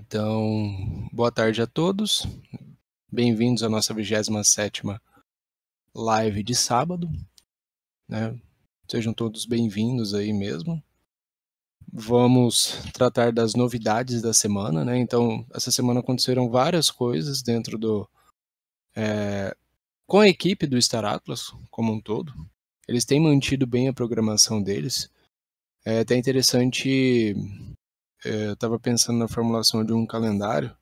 Então, boa tarde a todos. Bem-vindos à nossa 27ª live de sábado. Né? Sejam todos bem-vindos aí mesmo. Vamos tratar das novidades da semana, né? Então, essa semana aconteceram várias coisas dentro do... É, com a equipe do Star Atlas como um todo. Eles têm mantido bem a programação deles. É até interessante eh, eu estava pensando na formulação de um calendário,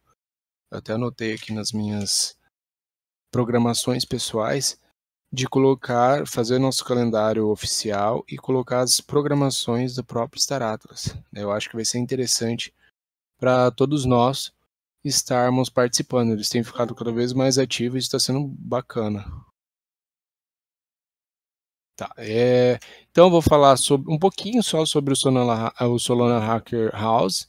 até anotei aqui nas minhas programações pessoais, de colocar, fazer nosso calendário oficial e colocar as programações do próprio Star Atlas. Né? Eu acho que vai ser interessante para todos nós estarmos participando. Eles têm ficado cada vez mais ativos e está sendo bacana. Tá, é, então vou falar sobre, um pouquinho só sobre o Solana, o Solana Hacker House.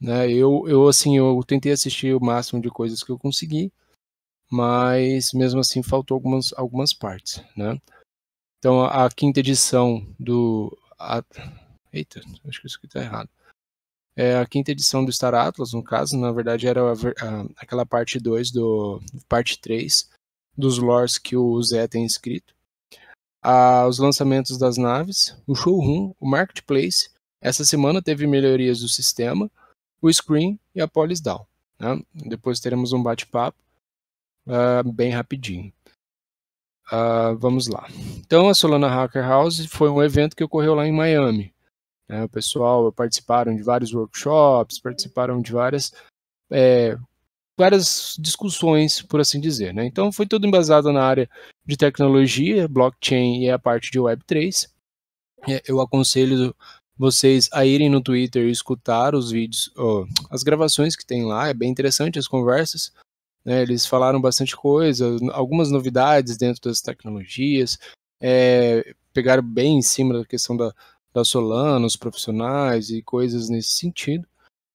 Né? Eu, eu assim, eu tentei assistir o máximo de coisas que eu consegui, mas mesmo assim faltou algumas, algumas partes. Né? Então a, a quinta edição do. A, eita, acho que isso aqui está errado. É a quinta edição do Star Atlas, no caso, na verdade era a, aquela parte 2 do. parte 3 dos lores que o Zé tem escrito aos os lançamentos das naves, o showroom, o marketplace. Essa semana teve melhorias do sistema, o screen e a polis down. Né? Depois teremos um bate-papo uh, bem rapidinho. Uh, vamos lá. Então, a Solana Hacker House foi um evento que ocorreu lá em Miami. Né? O pessoal participaram de vários workshops, participaram de várias é, várias discussões, por assim dizer. Né? Então, foi tudo embasado na área de tecnologia, blockchain e a parte de Web3. É, eu aconselho vocês a irem no Twitter e escutar os vídeos, oh, as gravações que tem lá, é bem interessante as conversas. Né? Eles falaram bastante coisa, algumas novidades dentro das tecnologias, é, pegaram bem em cima da questão da, da Solana, os profissionais e coisas nesse sentido.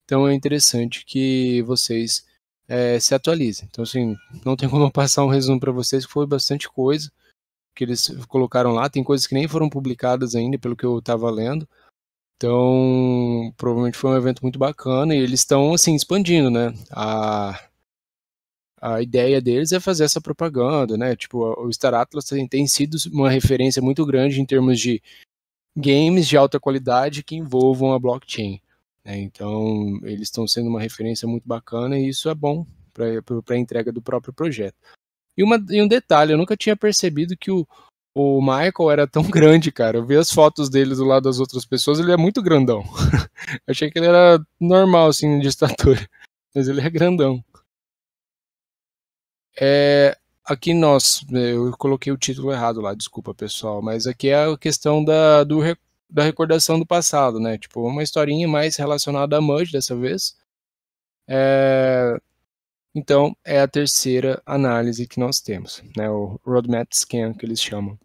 Então é interessante que vocês é, se atualiza. Então, assim, não tem como passar um resumo para vocês, que foi bastante coisa que eles colocaram lá. Tem coisas que nem foram publicadas ainda, pelo que eu estava lendo. Então, provavelmente foi um evento muito bacana e eles estão, assim, expandindo, né? A, a ideia deles é fazer essa propaganda, né? Tipo, o Star Atlas tem, tem sido uma referência muito grande em termos de games de alta qualidade que envolvam a blockchain. Né? Então, eles estão sendo uma referência muito bacana e isso é bom para a entrega do próprio projeto. E, uma, e um detalhe, eu nunca tinha percebido que o, o Michael era tão grande, cara. Eu vi as fotos dele do lado das outras pessoas, ele é muito grandão. Achei que ele era normal, assim, de estatura. Mas ele é grandão. É, aqui nós, eu coloquei o título errado lá, desculpa pessoal, mas aqui é a questão da, do, da recordação do passado, né? Tipo, uma historinha mais relacionada a Mudge dessa vez. É... Então, é a terceira análise que nós temos, né? O Roadmap Scan, que eles chamam.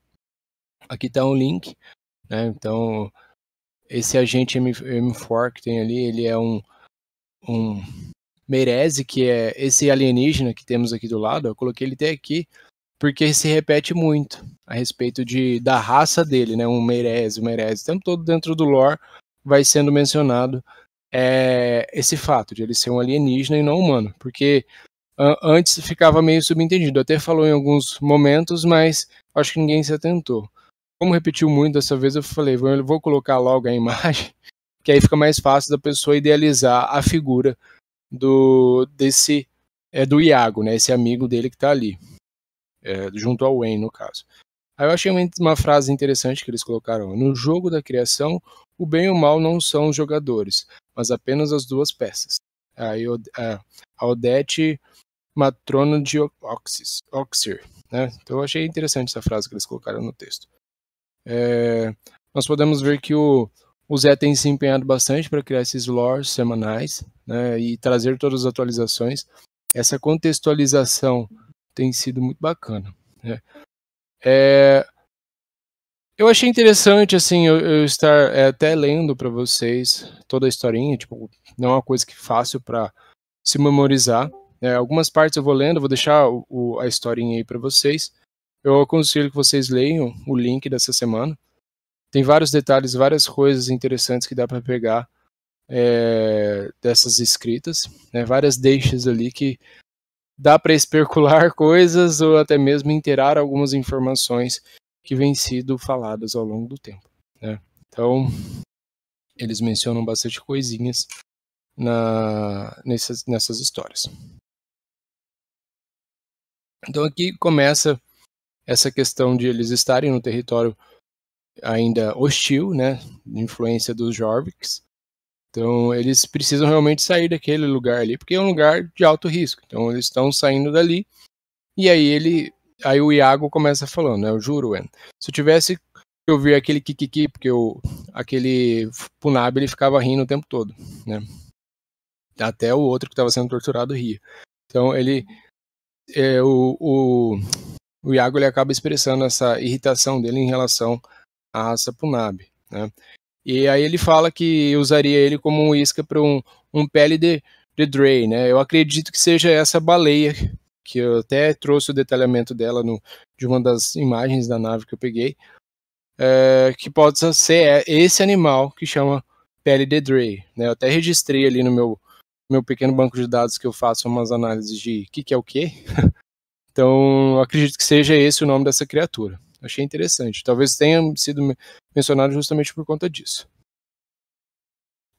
Aqui está um link, né? Então, esse agente M4 que tem ali, ele é um, um que é esse alienígena que temos aqui do lado. Eu coloquei ele até aqui porque se repete muito a respeito de, da raça dele, né? Um Meirelles, um Meirelles, o tempo todo dentro do lore vai sendo mencionado é, esse fato de ele ser um alienígena e não humano, porque antes ficava meio subentendido, até falou em alguns momentos, mas acho que ninguém se atentou. Como repetiu muito dessa vez, eu falei, vou, vou colocar logo a imagem, que aí fica mais fácil da pessoa idealizar a figura do desse é do Iago, né? Esse amigo dele que está ali é, junto ao Wayne, no caso. Aí eu achei uma frase interessante que eles colocaram. No jogo da criação, o bem e o mal não são os jogadores, mas apenas as duas peças. Aí a Odete Matrona de Oxis, Oxir. Né? Então eu achei interessante essa frase que eles colocaram no texto. É, nós podemos ver que o, o Zé tem se empenhado bastante para criar esses lores semanais né, e trazer todas as atualizações. Essa contextualização tem sido muito bacana. Né? É, eu achei interessante, assim, eu, eu estar é, até lendo para vocês toda a historinha, tipo, não é uma coisa que é fácil para se memorizar. É, algumas partes eu vou lendo, vou deixar o, o, a historinha aí para vocês. Eu aconselho que vocês leiam o link dessa semana. Tem vários detalhes, várias coisas interessantes que dá para pegar é, dessas escritas, né, várias deixas ali que dá para especular coisas ou até mesmo interar algumas informações que vêm sido faladas ao longo do tempo. Né? Então, eles mencionam bastante coisinhas na, nessas, nessas histórias. Então, aqui começa essa questão de eles estarem no território ainda hostil, né, influência dos Jorviks, então, eles precisam realmente sair daquele lugar ali, porque é um lugar de alto risco. Então, eles estão saindo dali. E aí ele, aí o Iago começa falando, né? Eu juro, Wen, se eu tivesse que ouvir aquele kikiki, porque eu, aquele Punab ele ficava rindo o tempo todo, né? Até o outro que estava sendo torturado ria. Então ele, é, o, o, o Iago ele acaba expressando essa irritação dele em relação à raça Punab, né? E aí ele fala que usaria ele como isca para um, um pele de, de Dray, né? Eu acredito que seja essa baleia, que eu até trouxe o detalhamento dela no, de uma das imagens da nave que eu peguei, é, que pode ser esse animal que chama pele de Dray, né? Eu até registrei ali no meu, meu pequeno banco de dados que eu faço umas análises de o que, que é o que. então, acredito que seja esse o nome dessa criatura. Achei interessante. Talvez tenha sido mencionado justamente por conta disso.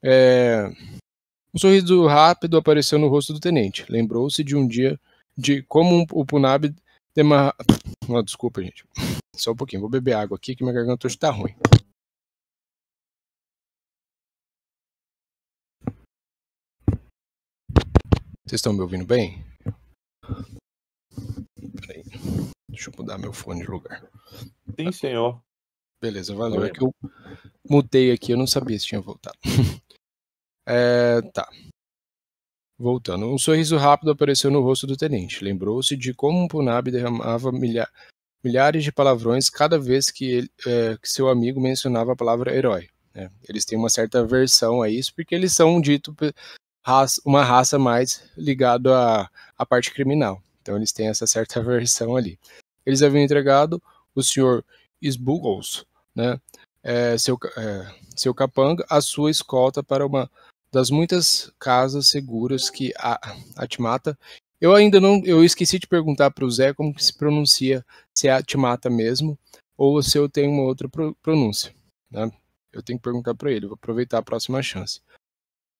É... Um sorriso rápido apareceu no rosto do tenente. Lembrou-se de um dia de como o Punab demarra... Ah, desculpa, gente. Só um pouquinho. Vou beber água aqui que minha garganta hoje tá ruim. Vocês estão me ouvindo bem? Peraí. Deixa eu mudar meu fone de lugar. Sim, senhor. Beleza, valeu. É que eu mutei aqui, eu não sabia se tinha voltado. é, tá. Voltando. Um sorriso rápido apareceu no rosto do tenente. Lembrou-se de como um Punab derramava milha milhares de palavrões cada vez que, ele, é, que seu amigo mencionava a palavra herói. Né? Eles têm uma certa aversão a isso, porque eles são um dito raça, uma raça mais ligada à, à parte criminal. Então eles têm essa certa versão ali. Eles haviam entregado o senhor Sbugles, né, é, seu, é, seu capanga, a sua escolta para uma das muitas casas seguras que a Atmata. Eu ainda não, eu esqueci de perguntar para o Zé como se pronuncia, se é Atmata mesmo, ou se eu tenho uma outra pronúncia. Né? Eu tenho que perguntar para ele, vou aproveitar a próxima chance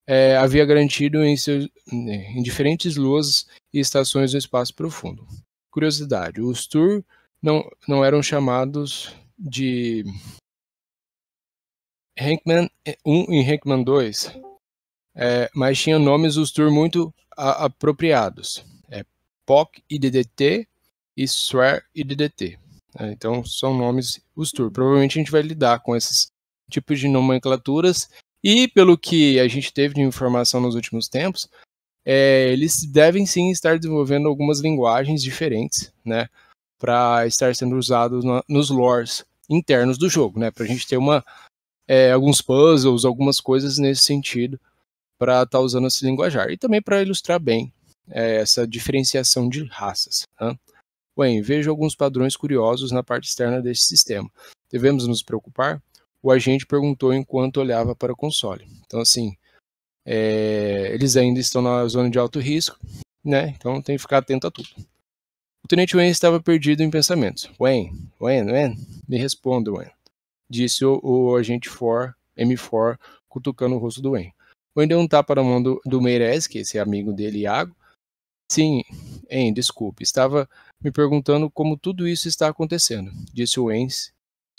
é, havia garantido em, seus, né, em diferentes luas e estações do espaço profundo. Curiosidade: os Tur não, não eram chamados de Hankman 1 eh, e Hankman 2, é, mas tinham nomes os Tur muito a, apropriados. É, POC e DDT e Swear e DDT. Né, então são nomes os Tur. Provavelmente a gente vai lidar com esses tipos de nomenclaturas e pelo que a gente teve de informação nos últimos tempos, é, eles devem sim estar desenvolvendo algumas linguagens diferentes, né, para estar sendo usados nos lores internos do jogo, né, para a gente ter uma é, alguns puzzles, algumas coisas nesse sentido para estar tá usando esse linguajar e também para ilustrar bem é, essa diferenciação de raças. Né? Bem, vejo alguns padrões curiosos na parte externa deste sistema. Devemos nos preocupar? o agente perguntou enquanto olhava para o console. Então, assim, é, eles ainda estão na zona de alto risco, né? Então tem que ficar atento a tudo. O tenente Wayne estava perdido em pensamentos. Wayne, Wayne, Wayne, me responda, Wayne. Disse o, o agente For, M4, cutucando o rosto do Wayne. Wayne deu um tapa na mão do, do que é esse é amigo dele, Iago. Sim, Wayne, desculpe, estava me perguntando como tudo isso está acontecendo, disse o Wayne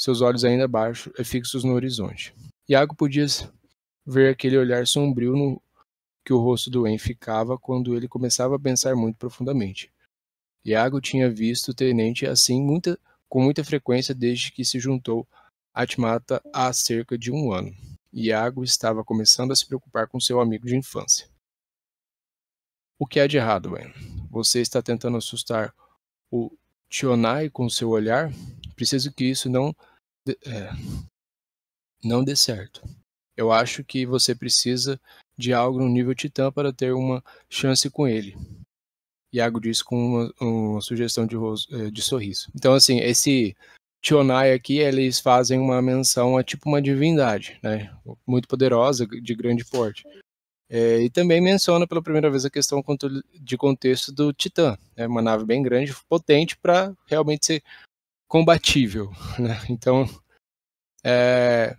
seus olhos ainda baixos, fixos no horizonte. Iago podia ver aquele olhar sombrio no que o rosto do En ficava quando ele começava a pensar muito profundamente. Iago tinha visto o tenente assim muita, com muita frequência desde que se juntou a Atmata há cerca de um ano. Iago estava começando a se preocupar com seu amigo de infância. O que há de errado, En? Você está tentando assustar o Tionai com seu olhar? Preciso que isso não é, não dê certo. Eu acho que você precisa de algo no nível titã para ter uma chance com ele. Iago disse com uma, uma sugestão de, é, de, sorriso. Então, assim, esse Tionai aqui, eles fazem uma menção a tipo uma divindade, né? Muito poderosa, de grande porte. É, e também menciona pela primeira vez a questão de contexto do Titã. É uma nave bem grande, potente, para realmente ser combatível. Né? Então, é...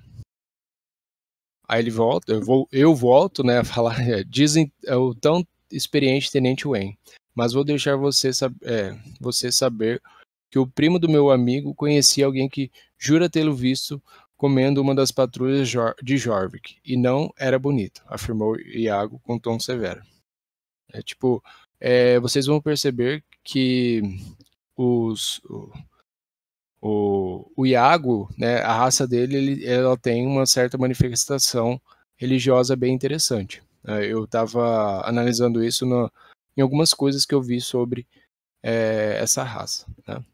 aí ele volta, eu, vou, eu volto né, a falar, é, dizem é, o tão experiente Tenente Wayne, mas vou deixar você, sab é, você saber que o primo do meu amigo conhecia alguém que jura tê-lo visto comendo uma das patrulhas de Jorvik, e não era bonito, afirmou Iago com tom severo. É tipo, é, vocês vão perceber que os, o, o Iago, né, a raça dele, ele, ela tem uma certa manifestação religiosa bem interessante. Né. Eu estava analisando isso no, em algumas coisas que eu vi sobre é, essa raça. Né?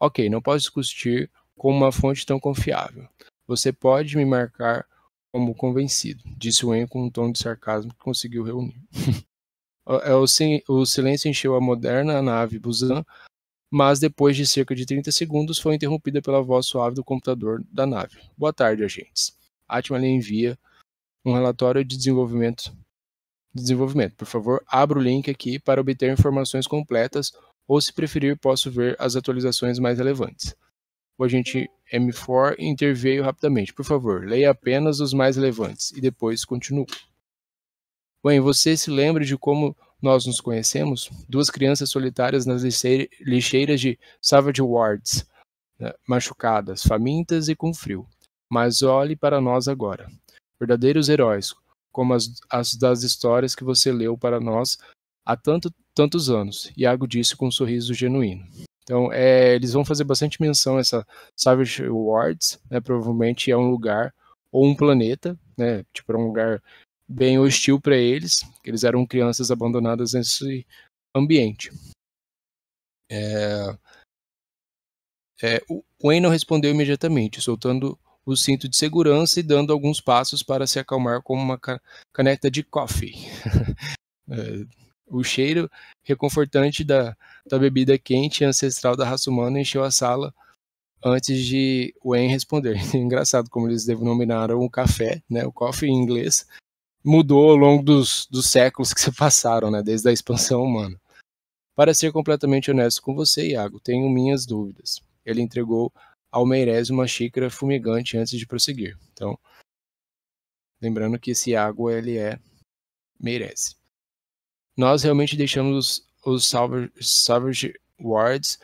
Ok, não posso discutir com uma fonte tão confiável. Você pode me marcar como convencido, disse Wen com um tom de sarcasmo que conseguiu reunir. É, é o, o, silêncio encheu a moderna nave Busan mas depois de cerca de 30 segundos foi interrompida pela voz suave do computador da nave. Boa tarde, agentes. Atman lhe envia um relatório de desenvolvimento. Desenvolvimento. Por favor, abra o link aqui para obter informações completas ou, se preferir, posso ver as atualizações mais relevantes. O agente M4 interveio rapidamente. Por favor, leia apenas os mais relevantes e depois continue. Bem, você se lembra de como nós nos conhecemos, duas crianças solitárias nas lixeiras de Savage Wards, né, machucadas, famintas e com frio. Mas olhe para nós agora. Verdadeiros heróis, como as, as das histórias que você leu para nós há tanto, tantos anos, Iago disse com um sorriso genuíno. Então, é, eles vão fazer bastante menção a essa Savage Wards, né, provavelmente é um lugar ou um planeta, né, tipo, é um lugar bem hostil para eles, que eles eram crianças abandonadas nesse ambiente. É... É, o Wayne não respondeu imediatamente, soltando o cinto de segurança e dando alguns passos para se acalmar com uma caneta de coffee. é, o cheiro reconfortante da, da bebida quente ancestral da raça humana encheu a sala antes de Wayne responder. Engraçado como eles denominaram o café, né, o coffee em inglês, mudou ao longo dos, dos séculos que se passaram, né? Desde a expansão humana. Para ser completamente honesto com você, Iago, tenho minhas dúvidas. Ele entregou ao Meirez uma xícara fumegante antes de prosseguir. Então, lembrando que esse Iago, ele é Meirez. Nós realmente deixamos os, os salvage, salvage Wards,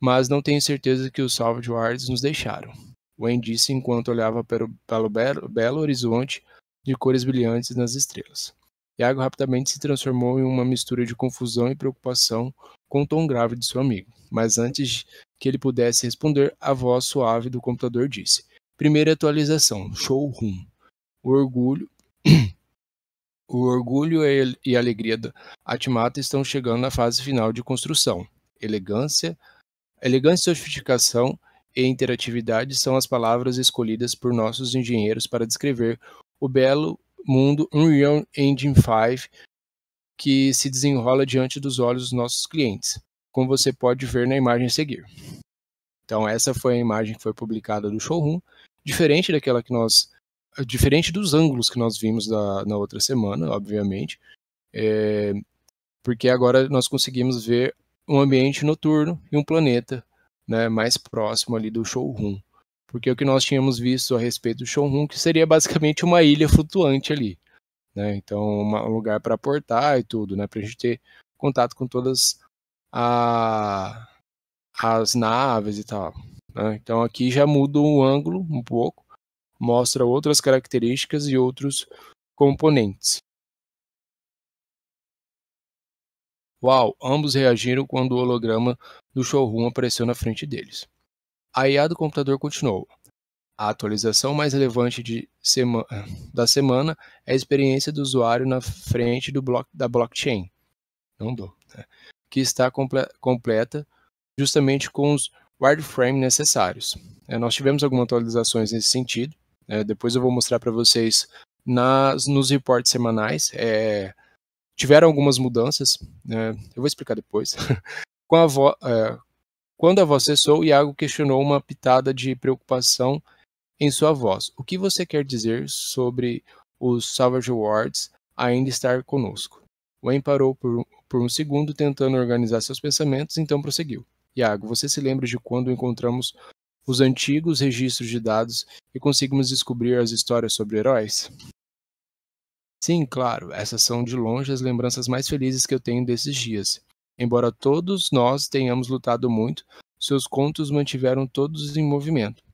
mas não tenho certeza que os Salvage Wards nos deixaram. Wayne disse enquanto olhava para o, belo, belo horizonte de cores brilhantes nas estrelas. Iago rapidamente se transformou em uma mistura de confusão e preocupação com o tom grave de seu amigo. Mas antes que ele pudesse responder, a voz suave do computador disse: Primeira atualização, showroom. O orgulho. o orgulho e a alegria da Atimata estão chegando na fase final de construção. Elegância, elegância, sofisticação e interatividade são as palavras escolhidas por nossos engenheiros para descrever o belo mundo Unreal Engine 5 que se desenrola diante dos olhos dos nossos clientes, como você pode ver na imagem a seguir. Então essa foi a imagem que foi publicada do showroom, diferente daquela que nós eh, diferente dos ângulos que nós vimos da, na outra semana, obviamente, é, porque agora nós conseguimos ver um ambiente noturno e um planeta né, mais próximo ali do showroom porque o que nós tínhamos visto a respeito do showroom que seria basicamente uma ilha flutuante ali, né? Então um lugar para portar e tudo, né? Para a gente ter contato com todas a, as naves e tal. Né? Então aqui já muda o ângulo um pouco, mostra outras características e outros componentes. Uau, ambos reagiram quando o holograma do showroom apareceu na frente deles. A IA do computador continuou. A atualização mais relevante sema da semana é a experiência do usuário na frente blo da blockchain, não dou. né? que está comple completa justamente com os wireframe necessários. É, nós tivemos algumas atualizações nesse sentido. É, depois eu vou mostrar para vocês nas, nos reportes semanais. É, tiveram algumas mudanças, né? eu vou explicar depois. com, a é, quando a voz cessou, Iago questionou uma pitada de preocupação em sua voz. O que você quer dizer sobre os Savage Awards ainda estar conosco? Wayne parou por, por um segundo, tentando organizar seus pensamentos, então prosseguiu. Iago, você se lembra de quando encontramos os antigos registros de dados e conseguimos descobrir as histórias sobre heróis? Sim, claro, essas são de longe as lembranças mais felizes que eu tenho desses dias. Embora todos nós tenhamos lutado muito, seus contos mantiveram todos em movimento.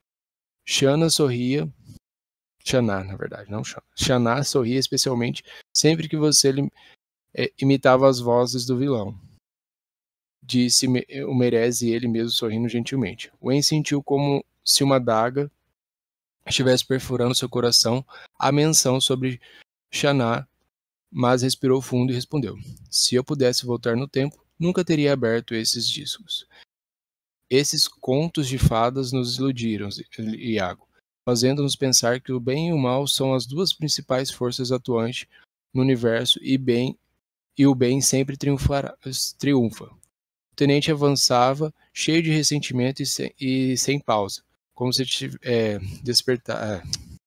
Xana sorria. Xaná, na verdade, não Xana. Xaná sorria especialmente sempre que você é, imitava as vozes do vilão. Disse o Merez e ele mesmo sorrindo gentilmente. Wen sentiu como se uma daga estivesse perfurando seu coração a menção sobre Xaná, mas respirou fundo e respondeu: Se eu pudesse voltar no tempo, nunca teria aberto esses discos. Esses contos de fadas nos iludiram, Iago, fazendo-nos pensar que o bem e o mal são as duas principais forças atuantes no universo e, bem, e o bem sempre triunfa. O tenente avançava, cheio de ressentimento e sem, e sem pausa, como se é,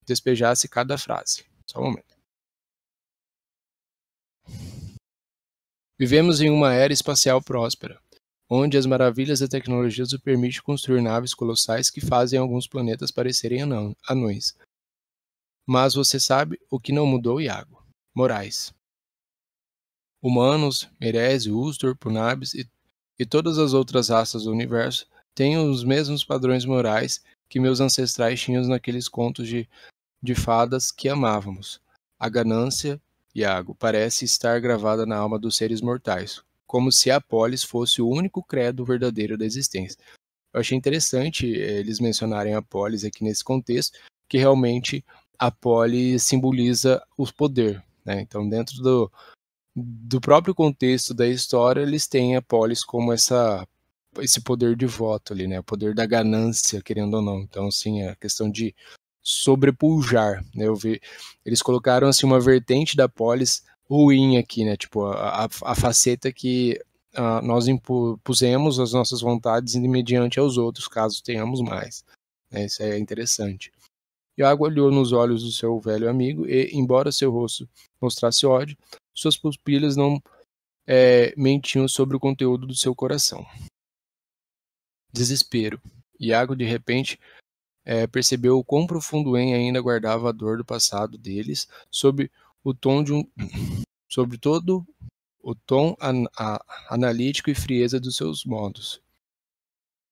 despejasse cada frase. Só um momento. Vivemos em uma era espacial próspera, onde as maravilhas da tecnologia nos permite construir naves colossais que fazem alguns planetas parecerem anão, anões. Mas você sabe o que não mudou, Iago? Morais. Humanos, Merésio, Ustor, Punabis e, e todas as outras raças do universo têm os mesmos padrões morais que meus ancestrais tinham naqueles contos de, de fadas que amávamos. A ganância, Iago, parece estar gravada na alma dos seres mortais, como se a polis fosse o único credo verdadeiro da existência. Eu achei interessante eh, eles mencionarem a polis aqui nesse contexto, que realmente a polis simboliza o poder. Né? Então, dentro do, do próprio contexto da história, eles têm a polis como essa esse poder de voto ali, né? O poder da ganância, querendo ou não. Então, sim, a questão de sobrepujar, né? Eu vi, eles colocaram assim uma vertente da polis ruim aqui, né? Tipo a, a, a faceta que uh, nós impusemos as nossas vontades mediante aos outros, caso tenhamos mais. Né? Isso é interessante. Iago olhou nos olhos do seu velho amigo e, embora seu rosto mostrasse ódio, suas pupilas não é, mentiam sobre o conteúdo do seu coração. Desespero. Iago, de repente, é, percebeu o quão profundo em ainda guardava a dor do passado deles, sob o tom de um, sobre todo o tom an, a, analítico e frieza dos seus modos.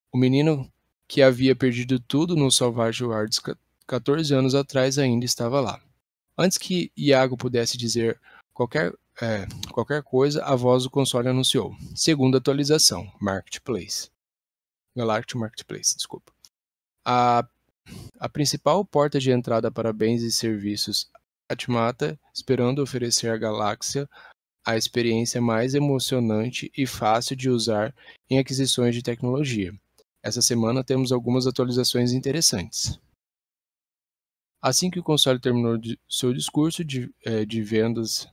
O menino que havia perdido tudo no Salvage Wards 14 anos atrás ainda estava lá. Antes que Iago pudesse dizer qualquer, é, qualquer coisa, a voz do console anunciou. Segunda atualização, Marketplace. Galactic Marketplace, desculpa. A a principal porta de entrada para bens e serviços, Atmata, esperando oferecer à galáxia a experiência mais emocionante e fácil de usar em aquisições de tecnologia. Essa semana temos algumas atualizações interessantes. Assim que o console terminou seu discurso de, é, de vendas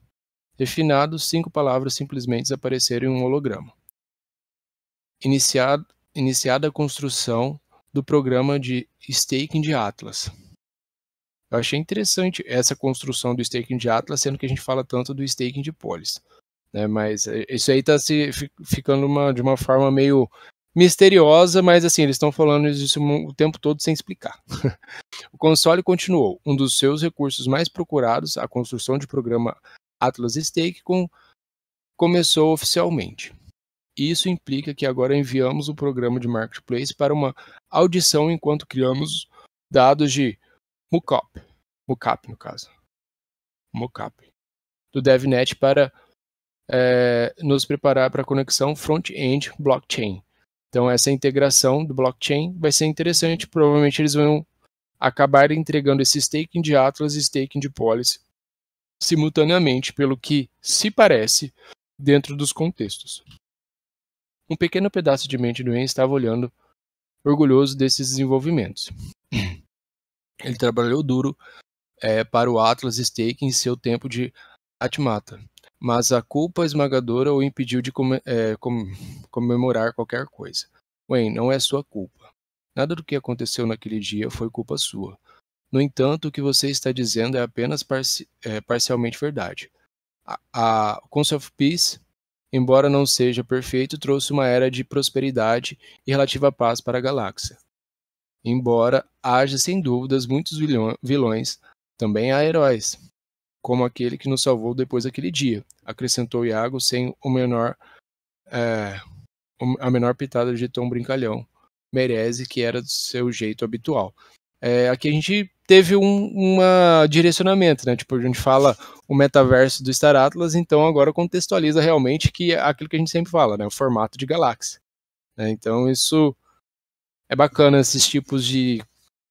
refinado, cinco palavras simplesmente apareceram em um holograma. Iniciado, iniciada a construção do programa de staking de Atlas. Eu achei interessante essa construção do staking de Atlas, sendo que a gente fala tanto do staking de Polis. Né? Mas eh, isso aí está se ficando uma, de uma forma meio misteriosa, mas assim, eles estão falando isso o tempo todo sem explicar. o console continuou, um dos seus recursos mais procurados, a construção de programa Atlas Stake, com, começou oficialmente. Isso implica que agora enviamos o programa de marketplace para uma audição enquanto criamos dados de mockup, mockup no caso, mockup do DevNet para é, nos preparar para a conexão front-end blockchain. Então essa integração do blockchain vai ser interessante. Provavelmente eles vão acabar entregando esse staking de Atlas e staking de Policy simultaneamente, pelo que se parece dentro dos contextos. Um pequeno pedaço de mente do Ian estava olhando, orgulhoso desses desenvolvimentos. Ele trabalhou duro é, para o Atlas Steak em seu tempo de Atmata, mas a culpa esmagadora o impediu de é, com, comemorar qualquer coisa. Wayne, não é sua culpa. Nada do que aconteceu naquele dia foi culpa sua. No entanto, o que você está dizendo é apenas é, parcialmente verdade. A, a of Peace embora não seja perfeito, trouxe uma era de prosperidade e relativa paz para a galáxia. Embora haja sem dúvidas muitos vilões, também há heróis, como aquele que nos salvou depois daquele dia, acrescentou Iago sem o menor é, a menor pitada de tom brincalhão. Merece que era do seu jeito habitual. É, aqui a gente teve um uma direcionamento, né? Tipo, a gente fala o metaverso do Star Atlas, então agora contextualiza realmente que é aquilo que a gente sempre fala, né? O formato de galáxia. Né? Então isso é bacana esses tipos de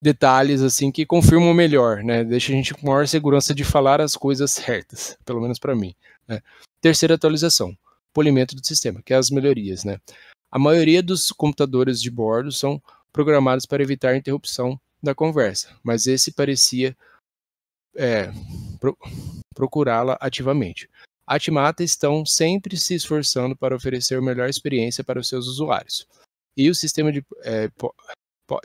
detalhes assim que confirmam melhor, né? Deixa a gente com maior segurança de falar as coisas certas, pelo menos para mim. Né? Terceira atualização, polimento do sistema, que é as melhorias, né? A maioria dos computadores de bordo são programados para evitar interrupção da conversa, mas esse parecia é, pro, procurá-la ativamente. A Timata estão sempre se esforçando para oferecer a melhor experiência para os seus usuários. E o sistema de, é,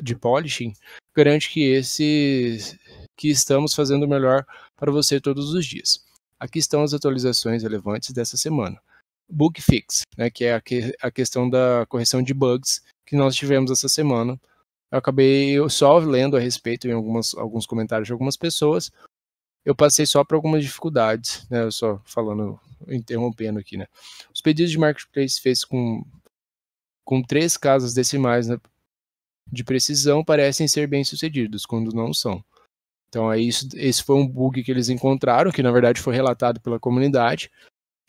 de polishing garante que esse que estamos fazendo o melhor para você todos os dias. Aqui estão as atualizações relevantes dessa semana. Bug fix, né, que é a, que, a questão da correção de bugs que nós tivemos essa semana eu acabei só lendo a respeito em algumas, alguns comentários de algumas pessoas. Eu passei só por algumas dificuldades, né? só falando, interrompendo aqui, né? Os pedidos de marketplace feitos com, com três casas decimais né, de precisão parecem ser bem-sucedidos, quando não são. Então, aí, é isso, esse foi um bug que eles encontraram, que na verdade foi relatado pela comunidade,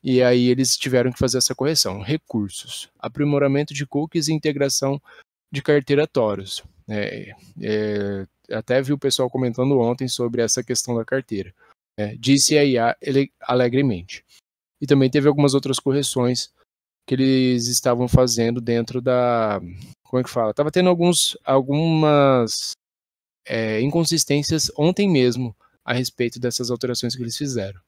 e aí eles tiveram que fazer essa correção. Recursos, aprimoramento de cookies e integração de carteira Taurus. É, é, até vi o pessoal comentando ontem sobre essa questão da carteira. É, disse a IA ele, alegremente. E também teve algumas outras correções que eles estavam fazendo dentro da. Como é que fala? estava tendo alguns, algumas é, inconsistências ontem mesmo a respeito dessas alterações que eles fizeram.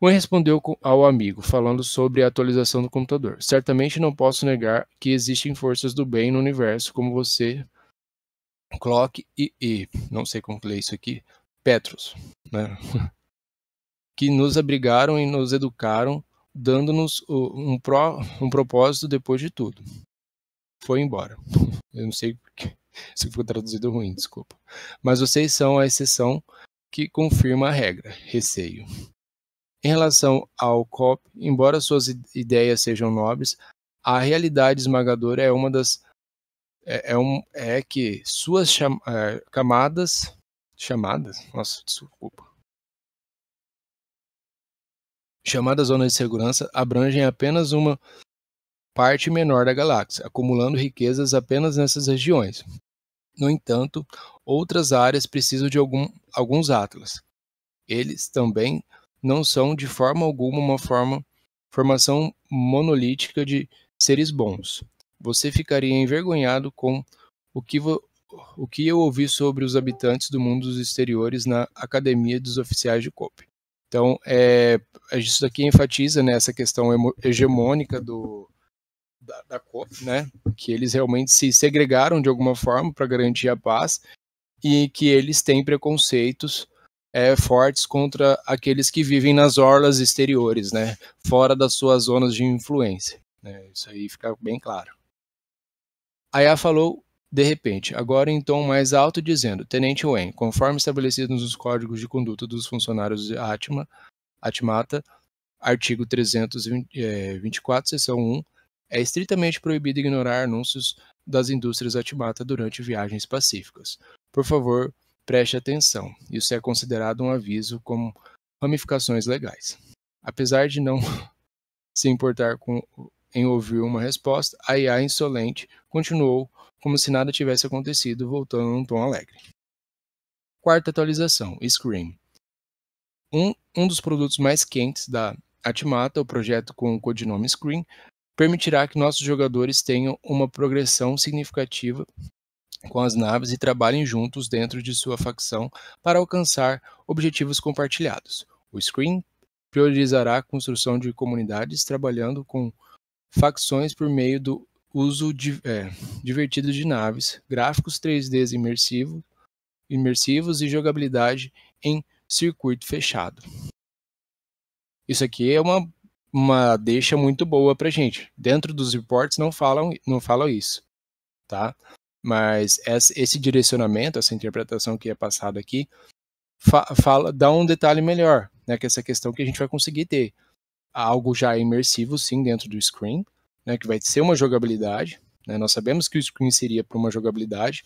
Um respondeu ao amigo, falando sobre a atualização do computador. Certamente não posso negar que existem forças do bem no universo, como você, Clock e, e não sei como ler isso aqui, Petros, né? que nos abrigaram e nos educaram, dando-nos um, um propósito depois de tudo. Foi embora. Eu não sei se ficou traduzido ruim, desculpa. Mas vocês são a exceção que confirma a regra. Receio. Em relação ao COP, embora suas ideias sejam nobres, a realidade esmagadora é uma das é, é, um, é que suas cham, é, camadas chamadas, nossa, desculpa. Chamadas zonas de segurança abrangem apenas uma parte menor da galáxia, acumulando riquezas apenas nessas regiões. No entanto, outras áreas precisam de algum, alguns atlas. Eles também não são de forma alguma uma forma, formação monolítica de seres bons. Você ficaria envergonhado com o que, o que eu ouvi sobre os habitantes do mundo dos exteriores na Academia dos Oficiais de COP. Então, é, é isso aqui enfatiza né, essa questão hegemônica do, da, da COP, né, que eles realmente se segregaram de alguma forma para garantir a paz e que eles têm preconceitos é, fortes contra aqueles que vivem nas orlas exteriores, né, fora das suas zonas de influência. Né, isso aí fica bem claro. Aya falou de repente, agora em tom mais alto, dizendo: Tenente Wen, conforme estabelecido nos códigos de conduta dos funcionários de Atma, Atmata, artigo 324, é, seção 1, é estritamente proibido ignorar anúncios das indústrias Atmata durante viagens pacíficas. Por favor, preste atenção. Isso é considerado um aviso com ramificações legais. Apesar de não se importar com, em ouvir uma resposta, a IA insolente continuou como se nada tivesse acontecido, voltando num tom alegre. Quarta atualização, Scream. Um, um dos produtos mais quentes da Atmata, o projeto com o codinome Scream, permitirá que nossos jogadores tenham uma progressão significativa com as naves e trabalhem juntos dentro de sua facção para alcançar objetivos compartilhados. O Screen priorizará a construção de comunidades trabalhando com facções por meio do uso de, é, divertido de naves, gráficos 3D imersivo, imersivos e jogabilidade em circuito fechado. Isso aqui é uma, uma deixa muito boa para gente. Dentro dos reports não falam, não falam isso, tá? Mas esse direcionamento, essa interpretação que é passada aqui, fala, dá um detalhe melhor, né, que essa questão que a gente vai conseguir ter algo já imersivo, sim, dentro do screen, né, que vai ser uma jogabilidade. Né, nós sabemos que o screen seria para uma jogabilidade,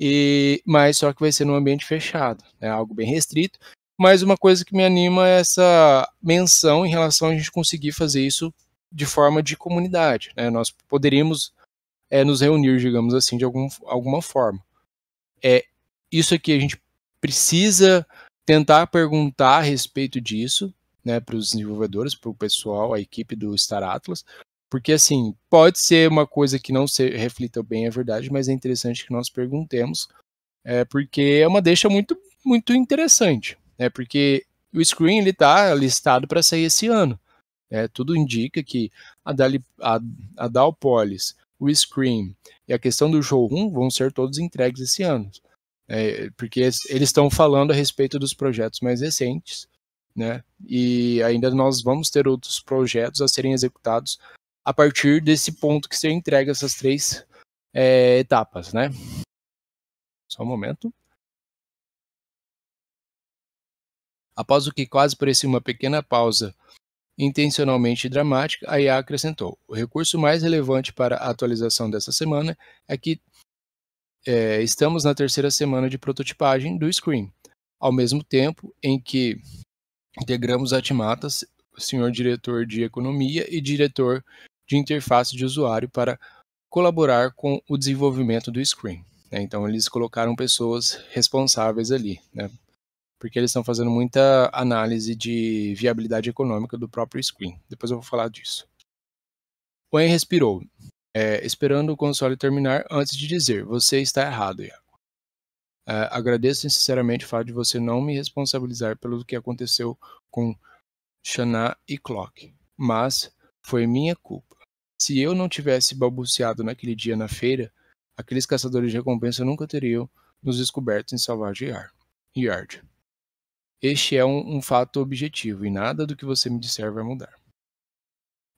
e mas só que vai ser num ambiente fechado, né, algo bem restrito. Mas uma coisa que me anima é essa menção em relação a gente conseguir fazer isso de forma de comunidade. Né? Nós poderíamos é, nos reunir, digamos assim, de algum, alguma forma. É isso aqui a gente precisa tentar perguntar a respeito disso, né, para os desenvolvedores, para o pessoal, a equipe do Star Atlas, porque assim pode ser uma coisa que não se reflita bem a verdade, mas é interessante que nós perguntemos, é, porque é uma deixa muito muito interessante, né, porque o Screen ele está listado para sair esse ano. É, tudo indica que a, Dali, a, a Dalpolis o Scream e a questão do show 1 vão ser todos entregues esse ano. É, porque eles estão falando a respeito dos projetos mais recentes, né? E ainda nós vamos ter outros projetos a serem executados a partir desse ponto que serão entregues essas três é, etapas, né? Só um momento. Após o que quase parecia uma pequena pausa intencionalmente dramática, a IA acrescentou: o recurso mais relevante para a atualização dessa semana é que é, estamos na terceira semana de prototipagem do Scream, ao mesmo tempo em que integramos a o senhor diretor de economia e diretor de interface de usuário, para colaborar com o desenvolvimento do Scream. Né? Então, eles colocaram pessoas responsáveis ali, né, porque eles estão fazendo muita análise de viabilidade econômica do próprio screen. Depois eu vou falar disso. O En respirou, é, esperando o console terminar antes de dizer: Você está errado, Iago. É, agradeço sinceramente o fato de você não me responsabilizar pelo que aconteceu com Xaná e Clock, mas foi minha culpa. Se eu não tivesse balbuciado naquele dia na feira, aqueles caçadores de recompensa nunca teriam nos descobertos em Salvage Yard. Este é um, um fato objetivo e nada do que você me disser vai mudar.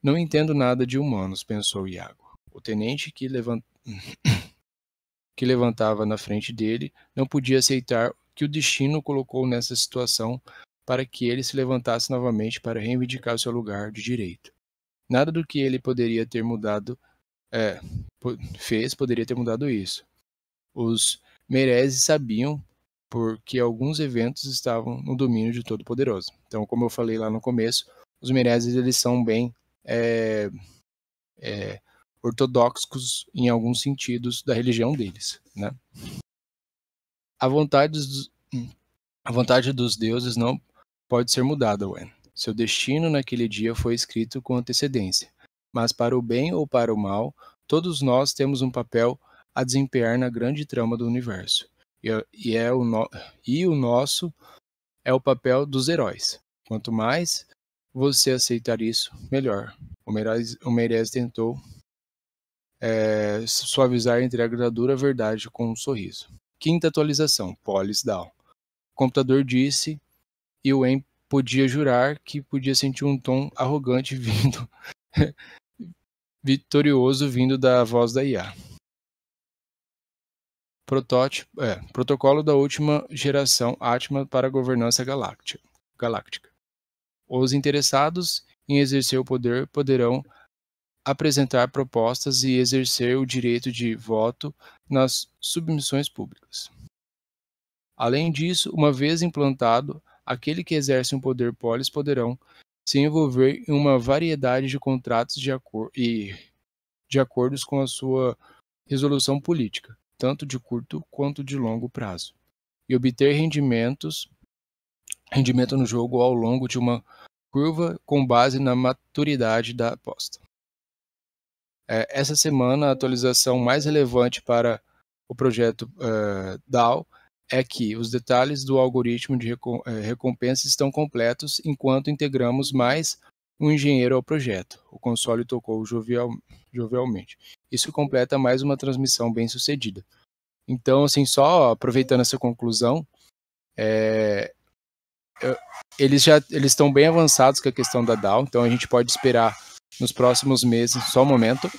Não entendo nada de humanos, pensou Iago. O tenente que, levant... que levantava na frente dele não podia aceitar que o destino o colocou nessa situação para que ele se levantasse novamente para reivindicar seu lugar de direito. Nada do que ele poderia ter mudado é, fez poderia ter mudado isso. Os Merezes sabiam porque alguns eventos estavam no domínio de Todo-Poderoso. Então, como eu falei lá no começo, os Mirezes eles são bem é, é, ortodoxos em alguns sentidos da religião deles, né? A vontade dos, a vontade dos deuses não pode ser mudada, Wen. Seu destino naquele dia foi escrito com antecedência. Mas para o bem ou para o mal, todos nós temos um papel a desempenhar na grande trama do universo. É, e, é o no... e o nosso é o papel dos heróis. Quanto mais você aceitar isso, melhor. O o tentou é, suavizar entre a gradura verdade com um sorriso. Quinta atualização, Polis Down. O computador disse e o Em podia jurar que podia sentir um tom arrogante vindo, vitorioso vindo da voz da IA protótipo, é, protocolo da última geração Atma para a governança galáctica, galáctica. Os interessados em exercer o poder poderão apresentar propostas e exercer o direito de voto nas submissões públicas. Além disso, uma vez implantado, aquele que exerce um poder polis poderão se envolver em uma variedade de contratos de acordo e de acordos com a sua resolução política, tanto de curto quanto de longo prazo, e obter rendimentos rendimento no jogo ao longo de uma curva com base na maturidade da aposta. É, essa semana, a atualização mais relevante para o projeto uh, DAO é que os detalhes do algoritmo de é, recompensa estão completos enquanto integramos mais um engenheiro ao projeto. O console tocou jovial, jovialmente. Isso completa mais uma transmissão bem sucedida. Então, assim, só aproveitando essa conclusão, é, eles já eles estão bem avançados com a questão da DAO, então a gente pode esperar nos próximos meses, só um momento.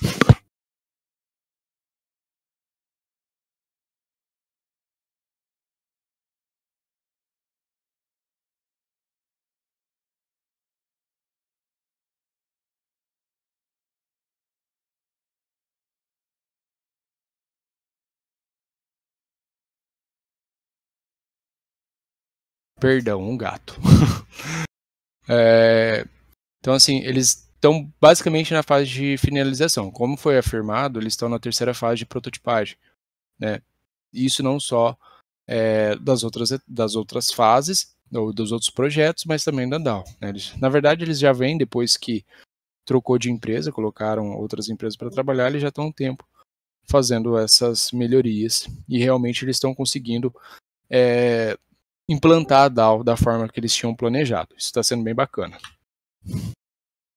Perdão, um gato. é, então, assim, eles estão basicamente na fase de finalização. Como foi afirmado, eles estão na terceira fase de prototipagem. Né? Isso não só é, das, outras, das outras fases, ou dos outros projetos, mas também da DAO. Né? Eles, na verdade, eles já vêm depois que trocou de empresa, colocaram outras empresas para trabalhar, eles já estão um tempo fazendo essas melhorias e realmente eles estão conseguindo é, implantar a DAO da forma que eles tinham planejado. Isso está sendo bem bacana.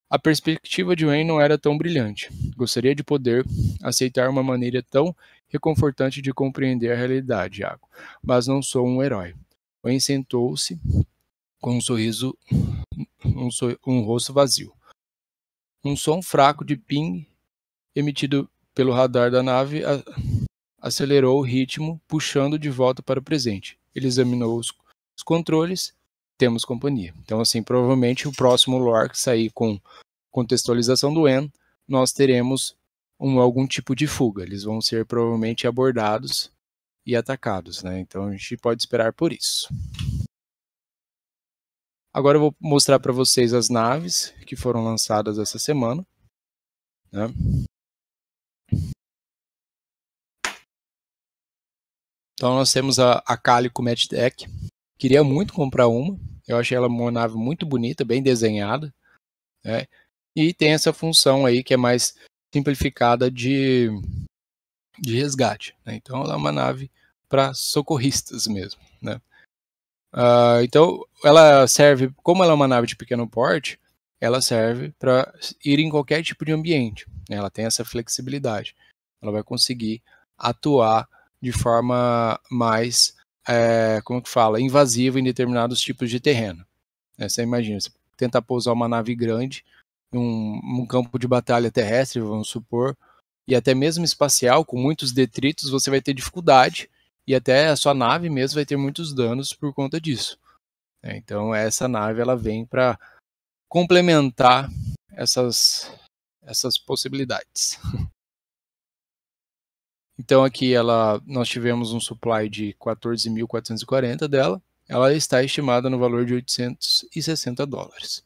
A perspectiva de Wayne não era tão brilhante. Gostaria de poder aceitar uma maneira tão reconfortante de compreender a realidade, Iago, mas não sou um herói. Wayne sentou-se com um sorriso, um, um rosto vazio. Um som fraco de ping emitido pelo radar da nave acelerou o ritmo, puxando de volta para o presente ele examinou os, os controles, temos companhia. Então, assim, provavelmente o próximo LOR que sair com contextualização do N, nós teremos um, algum tipo de fuga. Eles vão ser provavelmente abordados e atacados, né? Então a gente pode esperar por isso. Agora eu vou mostrar para vocês as naves que foram lançadas essa semana. Né? Então nós temos a, a Calico Match Deck. Queria muito comprar uma. Eu achei ela uma nave muito bonita, bem desenhada. Né? E tem essa função aí que é mais simplificada de, de resgate. Né? Então ela é uma nave para socorristas mesmo. Né? Uh, então ela serve, como ela é uma nave de pequeno porte, ela serve para ir em qualquer tipo de ambiente. Né? Ela tem essa flexibilidade. Ela vai conseguir atuar de forma mais, é, como que fala, invasiva em determinados tipos de terreno. É, você imagina, você tenta pousar uma nave grande num, um campo de batalha terrestre, vamos supor, e até mesmo espacial, com muitos detritos, você vai ter dificuldade e até a sua nave mesmo vai ter muitos danos por conta disso. É, então essa nave ela vem para complementar essas essas possibilidades. Então aqui ela, nós tivemos um supply de 14.440 dela, ela está estimada no valor de 860 dólares.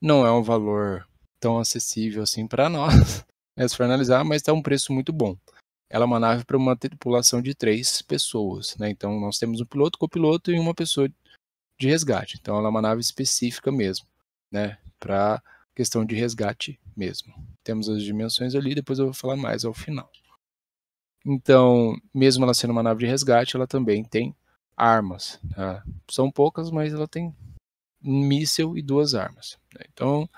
Não é um valor tão acessível assim para nós, né, se for analisar, mas está um preço muito bom. Ela é uma nave para uma tripulação de três pessoas, né? Então nós temos um piloto, copiloto e uma pessoa de resgate. Então ela é uma nave específica mesmo, né? Para questão de resgate mesmo. Temos as dimensões ali, depois eu vou falar mais ao final. Então, mesmo ela sendo uma nave de resgate, ela também tem armas. Tá? São poucas, mas ela tem um míssil e duas armas. Né? Então,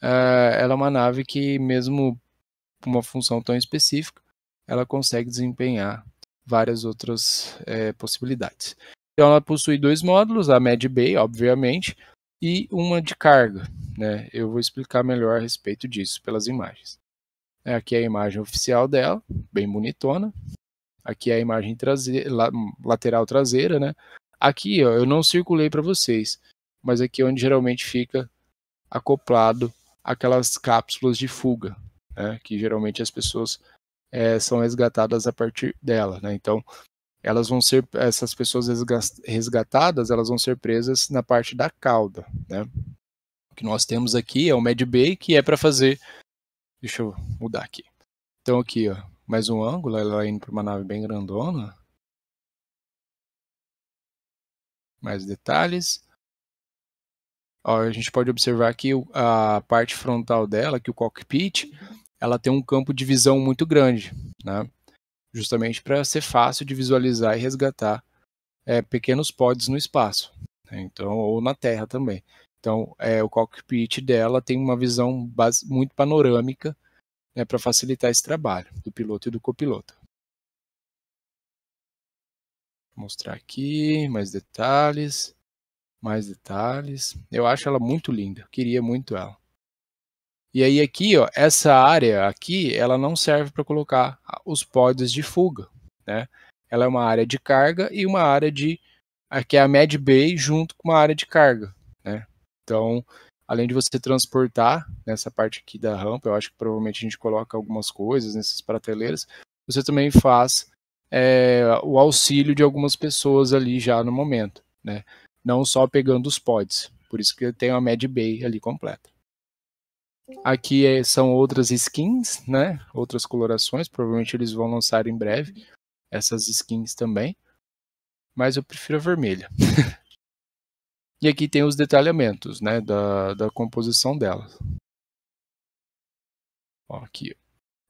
eh, ela é uma nave que, mesmo com uma função tão específica, ela consegue desempenhar várias outras é, possibilidades. Então, ela possui dois módulos, a Med Bay, obviamente, e uma de carga. Né? Eu vou explicar melhor a respeito disso pelas imagens. É, aqui é a imagem oficial dela, bem bonitona. Aqui é a imagem traseira, lateral traseira, né? Aqui, ó, eu não circulei para vocês, mas aqui é onde geralmente fica acoplado aquelas cápsulas de fuga, né? Que geralmente as pessoas é, são resgatadas a partir dela, né? Então, elas vão ser essas pessoas resgatadas, elas vão ser presas na parte da cauda, né? O que nós temos aqui é o Bay que é para fazer Deixa eu mudar aqui. Então aqui, ó, mais um ângulo, ela indo para uma nave bem grandona. Mais detalhes. Ó, a gente pode observar aqui a parte frontal dela, que o cockpit, ela tem um campo de visão muito grande, né? justamente para ser fácil de visualizar e resgatar é, pequenos pods no espaço, né? então ou na Terra também. Então, é, o cockpit dela tem uma visão base, muito panorâmica né, para facilitar esse trabalho do piloto e do copiloto. Vou mostrar aqui mais detalhes, mais detalhes. Eu acho ela muito linda, queria muito ela. E aí aqui, ó, essa área aqui, ela não serve para colocar os pods de fuga, né? Ela é uma área de carga e uma área de aqui é a Med Bay junto com uma área de carga. Então, além de você transportar nessa parte aqui da rampa, eu acho que provavelmente a gente coloca algumas coisas nessas prateleiras, você também faz é, o auxílio de algumas pessoas ali já no momento, né? Não só pegando os pods, por isso que tem uma Mad Bay ali completa. Aqui é, são outras skins, né? Outras colorações, provavelmente eles vão lançar em breve essas skins também. Mas eu prefiro a vermelha. E aqui tem os detalhamentos né, da, da composição dela. Ó, aqui.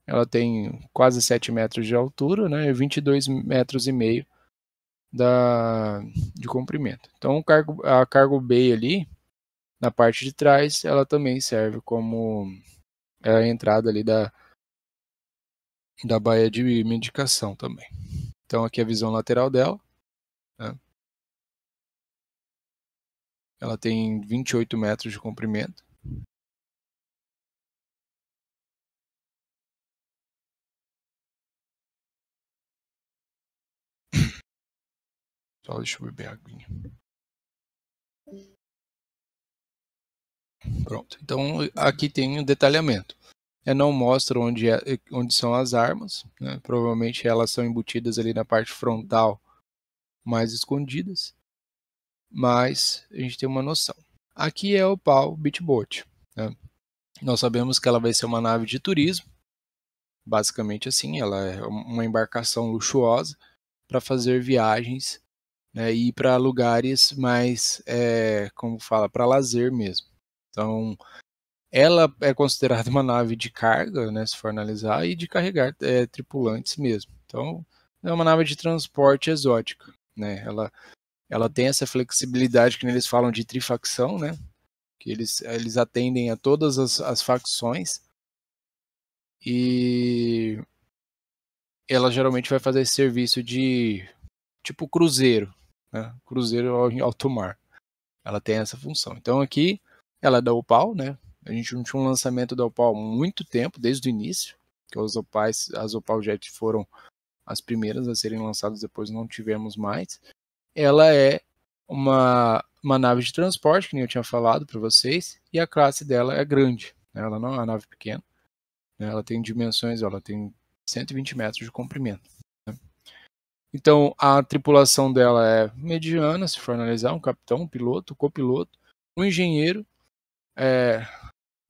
Ela tem quase 7 metros de altura né, e 22 metros e meio da, de comprimento. Então cargo, a cargo bay ali, na parte de trás, ela também serve como é, a entrada ali da, da baia de medicação também. Então aqui é a visão lateral dela. Né? Ela tem 28 metros de comprimento. Só deixa eu beber aguinha. Pronto. Então aqui tem um detalhamento. É, não mostra onde, é, onde são as armas. Né? Provavelmente elas são embutidas ali na parte frontal, mais escondidas mas a gente tem uma noção. Aqui é o pau Beachboat. Né? Nós sabemos que ela vai ser uma nave de turismo, basicamente assim, ela é uma embarcação luxuosa para fazer viagens né, e ir para lugares mais, é, como fala, para lazer mesmo. Então, ela é considerada uma nave de carga, né, se for analisar, e de carregar é, tripulantes mesmo. Então, é uma nave de transporte exótica. Né? Ela ela tem essa flexibilidade que eles falam de trifacção, né? Que eles, eles atendem a todas as, as facções. E ela geralmente vai fazer esse serviço de tipo cruzeiro, né? Cruzeiro ao alto mar. Ela tem essa função. Então aqui ela é da Opal, né? A gente não tinha um lançamento da Opal há muito tempo, desde o início, que as Opais, as Opal Jet foram as primeiras a serem lançadas, depois não tivemos mais ela é uma, uma nave de transporte, que nem eu tinha falado para vocês, e a classe dela é grande. Né? Ela não é uma nave pequena. Né? Ela tem dimensões, ela tem 120 metros de comprimento. Né? Então, a tripulação dela é mediana, se for analisar, um capitão, um piloto, um copiloto, um engenheiro. É...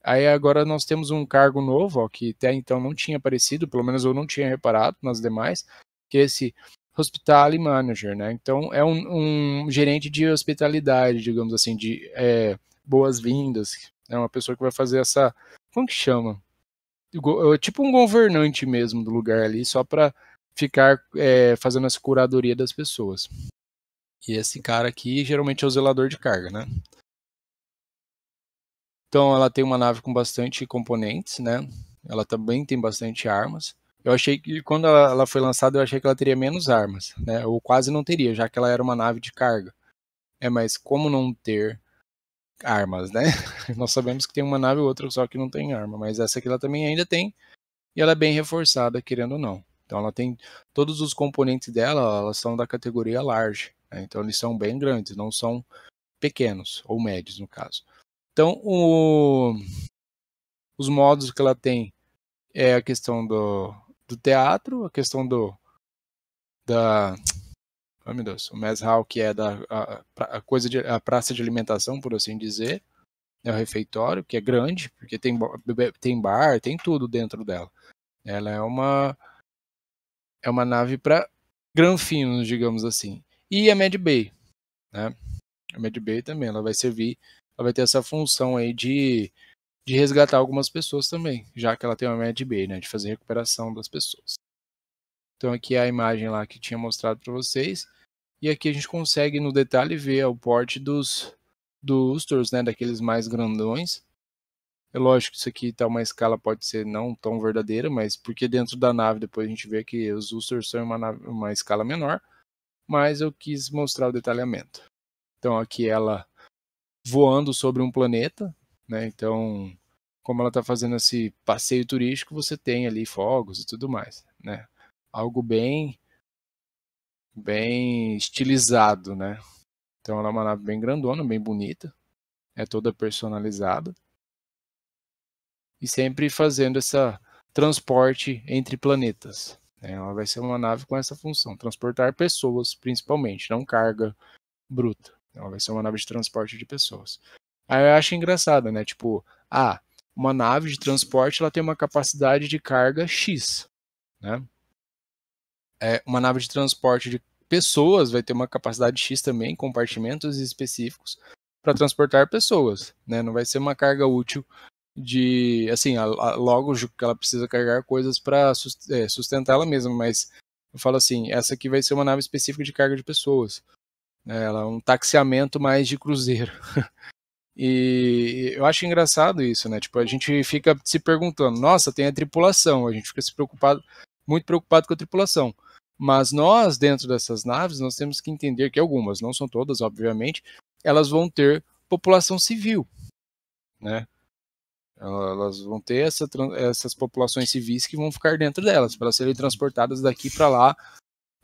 Aí agora nós temos um cargo novo, ó, que até então não tinha aparecido, pelo menos eu não tinha reparado nas demais, que esse hospitality manager, né? Então é um, um gerente de hospitalidade, digamos assim, de é, boas-vindas. É uma pessoa que vai fazer essa, como que chama? É tipo um governante mesmo do lugar ali, só para ficar é, fazendo essa curadoria das pessoas. E esse cara aqui geralmente é o zelador de carga, né? Então ela tem uma nave com bastante componentes, né? Ela também tem bastante armas. Eu achei que quando ela foi lançada, eu achei que ela teria menos armas, né? Ou quase não teria, já que ela era uma nave de carga. É, mas como não ter armas, né? Nós sabemos que tem uma nave ou outra só que não tem arma, mas essa aqui ela também ainda tem e ela é bem reforçada, querendo ou não. Então ela tem todos os componentes dela, elas são da categoria large, né? então eles são bem grandes, não são pequenos ou médios no caso. Então o... os modos que ela tem é a questão do do teatro, a questão do da oh meu Deus, o mezhal que é da a, a, coisa de, a praça de alimentação, por assim dizer, é o refeitório que é grande, porque tem tem bar, tem tudo dentro dela. Ela é uma é uma nave para granfinos, digamos assim. E a Mad Bay, né? A Mad Bay também, ela vai servir, ela vai ter essa função aí de de resgatar algumas pessoas também, já que ela tem uma média B, né, de fazer recuperação das pessoas. Então aqui é a imagem lá que tinha mostrado para vocês, e aqui a gente consegue no detalhe ver o porte dos dos Ustors, né, daqueles mais grandões. É lógico que isso aqui tá uma escala pode ser não tão verdadeira, mas porque dentro da nave depois a gente vê que os Ustors são uma nave, uma escala menor, mas eu quis mostrar o detalhamento. Então aqui ela voando sobre um planeta, né? Então, como ela está fazendo esse passeio turístico, você tem ali fogos e tudo mais, né? Algo bem bem estilizado, né? Então ela é uma nave bem grandona, bem bonita, é toda personalizada e sempre fazendo essa transporte entre planetas. Né? Ela vai ser uma nave com essa função, transportar pessoas principalmente, não carga bruta. Ela vai ser uma nave de transporte de pessoas. Aí eu acho engraçado, né? Tipo, ah, uma nave de transporte ela tem uma capacidade de carga X, né? É, uma nave de transporte de pessoas vai ter uma capacidade X também, compartimentos específicos para transportar pessoas, né? Não vai ser uma carga útil de, assim, a, a, logo que ela precisa carregar coisas para é, sustentar ela mesma, mas eu falo assim, essa aqui vai ser uma nave específica de carga de pessoas. Né? Ela é um taxiamento mais de cruzeiro. E eu acho engraçado isso, né? Tipo, a gente fica se perguntando, nossa, tem a tripulação, a gente fica se preocupado, muito preocupado com a tripulação. Mas nós, dentro dessas naves, nós temos que entender que algumas, não são todas, obviamente, elas vão ter população civil, né? Elas vão ter essa, essas populações civis que vão ficar dentro delas, para serem transportadas daqui para lá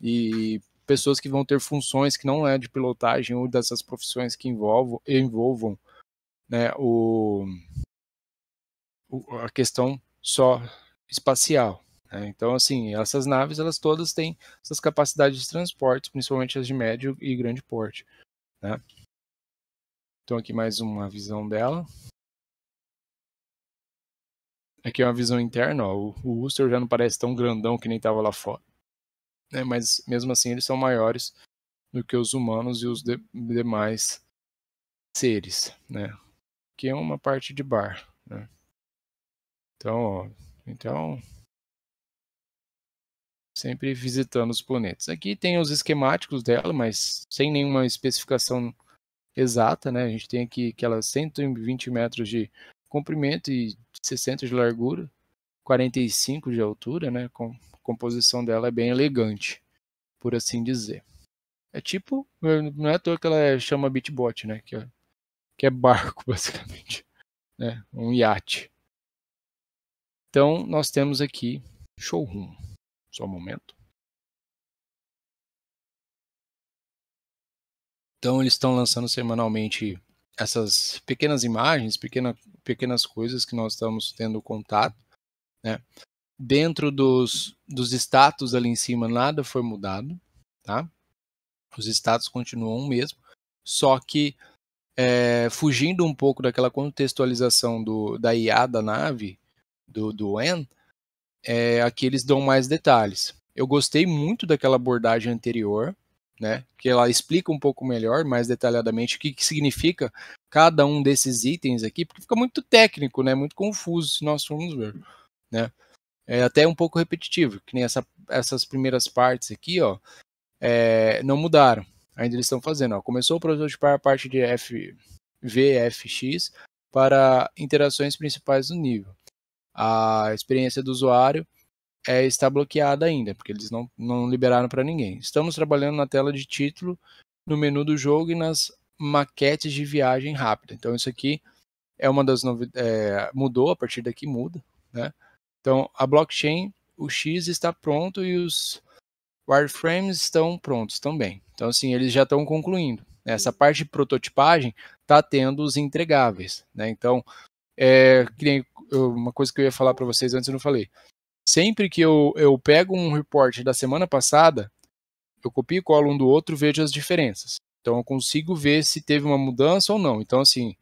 e pessoas que vão ter funções que não é de pilotagem ou dessas profissões que envolvam, envolvam né, o, o, a questão só espacial. Né? Então, assim, essas naves, elas todas têm essas capacidades de transporte, principalmente as de médio e grande porte. Né? Então, aqui mais uma visão dela. Aqui é uma visão interna, ó, o, Uster já não parece tão grandão que nem estava lá fora. Né? Mas, mesmo assim, eles são maiores do que os humanos e os de, demais seres, né? que uma parte de bar. Né? Então, então, sempre visitando os planetas. Aqui tem os esquemáticos dela, mas sem nenhuma especificação exata. Né? A gente tem aqui que ela 120 metros de comprimento e 60 de largura, 45 de altura. Né? Com, a composição dela é bem elegante, por assim dizer. É tipo, não é à toa que ela chama Bitbot, né? Que é que é barco, basicamente, né? um iate. Então, nós temos aqui showroom. Só um momento. Então, eles estão lançando semanalmente essas pequenas imagens, pequena, pequenas coisas que nós estamos tendo contato. Né? Dentro dos, dos status ali em cima, nada foi mudado. Tá? Os status continuam o mesmo, só que é, fugindo um pouco daquela contextualização do, da IA da nave, do, do N, é, aqui eles dão mais detalhes. Eu gostei muito daquela abordagem anterior, né, que ela explica um pouco melhor, mais detalhadamente, o que, que significa cada um desses itens aqui, porque fica muito técnico, né, muito confuso se nós formos ver. Né. É até um pouco repetitivo, que nem essa, essas primeiras partes aqui, ó, é, não mudaram. Ainda eles estão fazendo. Ó. Começou a para a parte de F, VFX para interações principais do nível. A experiência do usuário é, está bloqueada ainda, porque eles não, não liberaram para ninguém. Estamos trabalhando na tela de título, no menu do jogo e nas maquetes de viagem rápida. Então isso aqui é uma das novidades. É, mudou, a partir daqui muda. Né? Então a blockchain, o X está pronto e os wireframes estão prontos também. Então, assim, eles já estão concluindo. Essa parte de prototipagem está tendo os entregáveis. Né? Então, é, uma coisa que eu ia falar para vocês antes eu não falei. Sempre que eu, eu pego um report da semana passada, eu copio e colo um do outro vejo as diferenças. Então, eu consigo ver se teve uma mudança ou não. Então, assim,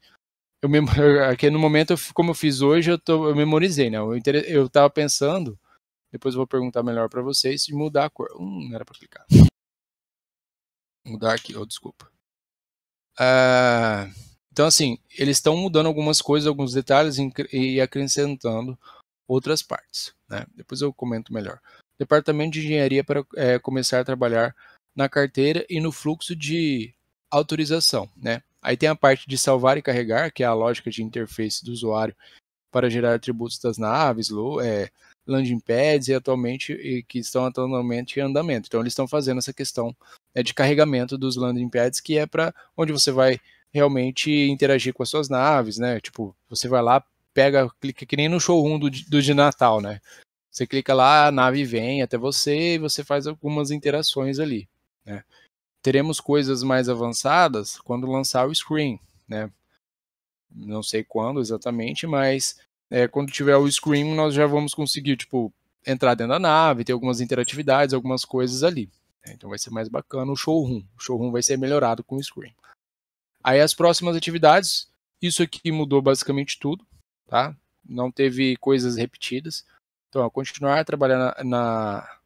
eu aqui no momento, como eu fiz hoje, eu, tô, eu memorizei, né? Eu estava pensando, depois eu vou perguntar melhor para vocês, se mudar a cor. Hum, não era para clicar mudar aqui, oh, desculpa. Ah, então, assim, eles estão mudando algumas coisas, alguns detalhes e acrescentando outras partes. Né? Depois eu comento melhor. Departamento de Engenharia para é, começar a trabalhar na carteira e no fluxo de autorização. Né? Aí tem a parte de salvar e carregar, que é a lógica de interface do usuário para gerar atributos das naves, é, landing pads e atualmente e que estão atualmente em andamento. Então eles estão fazendo essa questão é, de carregamento dos landing pads, que é para onde você vai realmente interagir com as suas naves, né? Tipo, você vai lá, pega, clica que nem no showroom do, do de Natal, né? Você clica lá, a nave vem até você e você faz algumas interações ali. Né? Teremos coisas mais avançadas quando lançar o Screen, né? Não sei quando exatamente, mas é, quando tiver o Scream, nós já vamos conseguir, tipo, entrar dentro da nave, ter algumas interatividades, algumas coisas ali. É, então vai ser mais bacana o showroom. O showroom vai ser melhorado com o Scream. Aí as próximas atividades, isso aqui mudou basicamente tudo, tá? Não teve coisas repetidas. Então, ó, continuar a trabalhar na, na,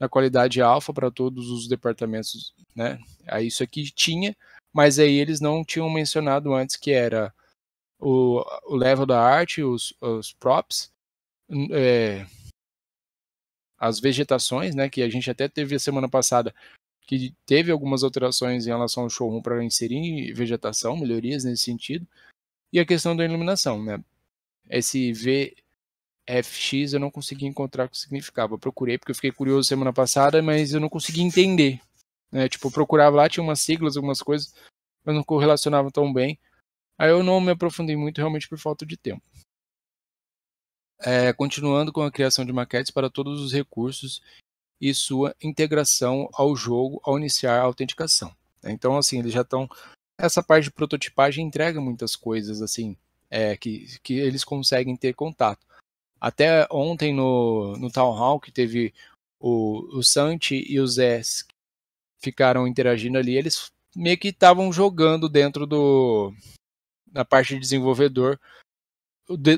na qualidade alfa para todos os departamentos, né? Aí isso aqui tinha, mas aí eles não tinham mencionado antes que era o, o level da arte, os, os props, é, as vegetações, né? Que a gente até teve a semana passada, que teve algumas alterações em relação ao showroom para inserir vegetação, melhorias nesse sentido, e a questão da iluminação, né? Esse VFX eu não consegui encontrar o que significava. Eu procurei porque eu fiquei curioso semana passada, mas eu não consegui entender. Né? Tipo, eu procurava lá, tinha umas siglas, algumas coisas, mas não correlacionavam tão bem. Aí eu não me aprofundei muito realmente por falta de tempo. É, continuando com a criação de maquetes para todos os recursos e sua integração ao jogo ao iniciar a autenticação. Né? Então, assim, eles já estão. Essa parte de prototipagem entrega muitas coisas, assim, é, que, que eles conseguem ter contato. Até ontem no, no Town Hall, que teve o, o Santi e o Zé ficaram interagindo ali, eles meio que estavam jogando dentro do, na parte de desenvolvedor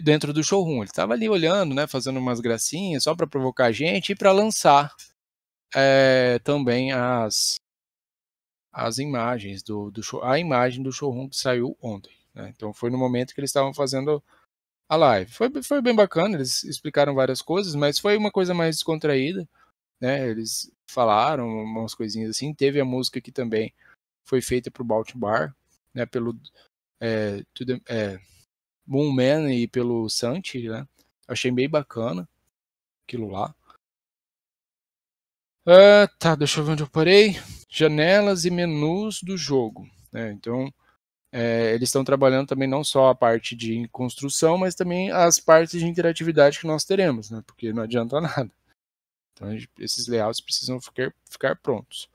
dentro do showroom. Ele estava ali olhando, né, fazendo umas gracinhas só para provocar a gente e para lançar é, também as as imagens do, do show, a imagem do showroom que saiu ontem. Né? Então foi no momento que eles estavam fazendo a live. Foi, foi bem bacana, eles explicaram várias coisas, mas foi uma coisa mais descontraída. Né? Eles falaram umas coisinhas assim. Teve a música que também foi feita para o Baltimore, né? pelo é, tudo é, Moon Man e pelo Santi, né? Achei bem bacana aquilo lá. Ah, tá, deixa eu ver onde eu parei. Janelas e menus do jogo. Né? Então, é, eles estão trabalhando também não só a parte de construção, mas também as partes de interatividade que nós teremos, né? porque não adianta nada. Então, esses layouts precisam ficar, ficar prontos.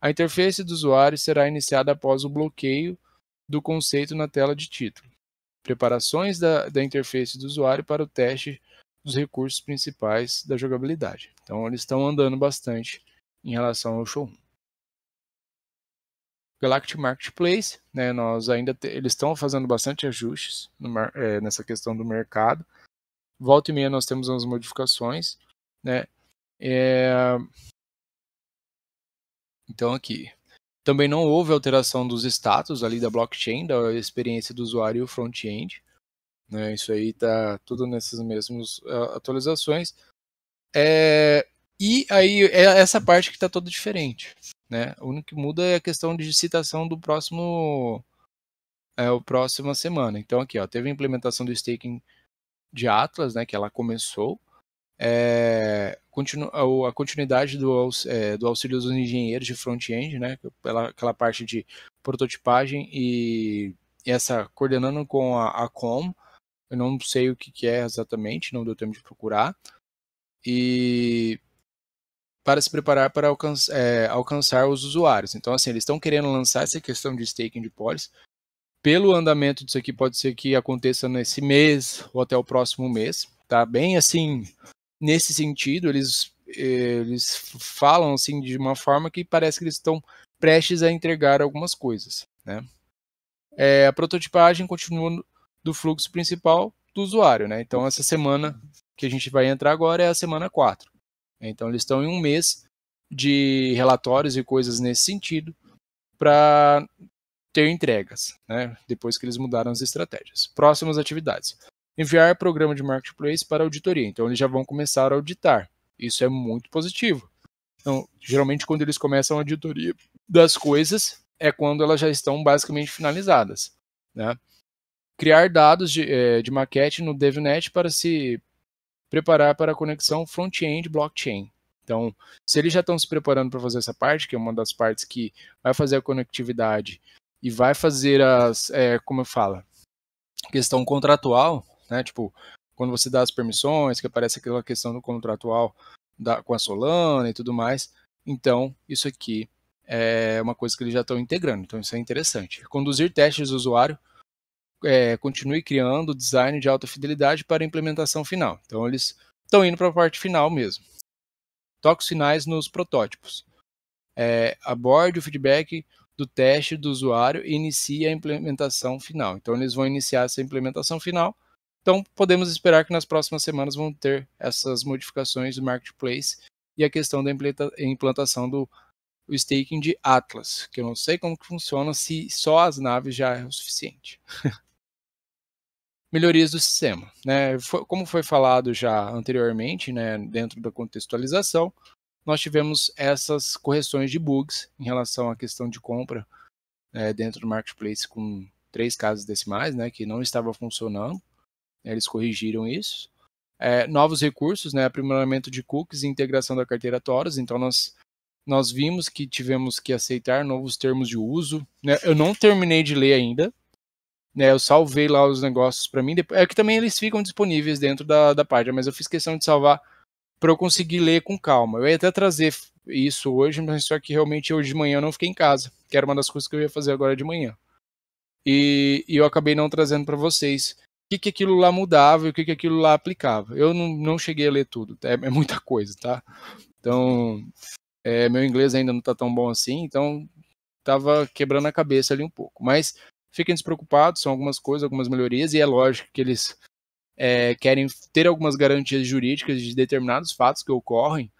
A interface do usuário será iniciada após o bloqueio do conceito na tela de título. Preparações da, da interface do usuário para o teste dos recursos principais da jogabilidade. Então, eles estão andando bastante em relação ao showroom. Galactic Marketplace, né, nós ainda te, eles estão fazendo bastante ajustes no, é, nessa questão do mercado. Volta e meia nós temos umas modificações, né? É... Então aqui, também não houve alteração dos status ali da blockchain, da experiência do usuário e o front-end. Né? Isso aí está tudo nessas mesmas uh, atualizações. É, e aí é essa parte que está toda diferente. Né? O único que muda é a questão de citação do próximo é o próxima semana. Então aqui, ó, teve a implementação do staking de Atlas, né, que ela começou é, continu, a, a, continuidade do, é, do, auxílio dos engenheiros de front-end, né, pela, aquela parte de prototipagem e, e essa coordenando com a, a, com, eu não sei o que, que é exatamente, não deu tempo de procurar, e para se preparar para alcançar, é, alcançar os usuários. Então, assim, eles estão querendo lançar essa questão de staking de policy. Pelo andamento disso aqui, pode ser que aconteça nesse mês ou até o próximo mês. Tá bem assim, nesse sentido, eles, eles falam assim de uma forma que parece que eles estão prestes a entregar algumas coisas. Né? É, a prototipagem continua do fluxo principal do usuário. Né? Então, essa semana que a gente vai entrar agora é a semana 4. Então, eles estão em um mês de relatórios e coisas nesse sentido para ter entregas, né? depois que eles mudaram as estratégias. Próximas atividades enviar programa de marketplace para auditoria. Então, eles já vão começar a auditar. Isso é muito positivo. Então, geralmente, quando eles começam a auditoria das coisas, é quando elas já estão basicamente finalizadas. Né? Criar dados de, é, de maquete no DevNet para se preparar para a conexão front-end blockchain. Então, se eles já estão se preparando para fazer essa parte, que é uma das partes que vai fazer a conectividade e vai fazer as, é, como eu falo, questão contratual, né? Tipo, quando você dá as permissões, que aparece aquela questão do contratual da, com a Solana e tudo mais. Então, isso aqui é uma coisa que eles já estão integrando, então isso é interessante. Conduzir testes do usuário, é, continue criando design de alta fidelidade para a implementação final. Então, eles estão indo para a parte final mesmo. Toques finais nos protótipos. É, aborde o feedback do teste do usuário e inicie a implementação final. Então, eles vão iniciar essa implementação final então, podemos esperar que nas próximas semanas vão ter essas modificações do marketplace e a questão da implantação do staking de Atlas, que eu não sei como que funciona se só as naves já é o suficiente. melhorias do sistema. Né? como foi falado já anteriormente, né, dentro da contextualização, nós tivemos essas correções de bugs em relação à questão de compra né, dentro do marketplace com três casos decimais, né, que não estava funcionando. Eles corrigiram isso. É, novos recursos, né, aprimoramento de cookies e integração da carteira Toros. Então, nós, nós vimos que tivemos que aceitar novos termos de uso. Né? Eu não terminei de ler ainda. Né? Eu salvei lá os negócios para mim. É que também eles ficam disponíveis dentro da, da página, mas eu fiz questão de salvar para eu conseguir ler com calma. Eu ia até trazer isso hoje, mas só que realmente hoje de manhã eu não fiquei em casa, que era uma das coisas que eu ia fazer agora de manhã. E, e eu acabei não trazendo para vocês que, que aquilo lá mudava e o que, que aquilo lá aplicava. Eu não, não cheguei a ler tudo, é, é muita coisa, tá? Então, é, meu inglês ainda não está tão bom assim, então estava quebrando a cabeça ali um pouco. Mas fiquem despreocupados, são algumas coisas, algumas melhorias, e é lógico que eles é, querem ter algumas garantias jurídicas de determinados fatos que ocorrem,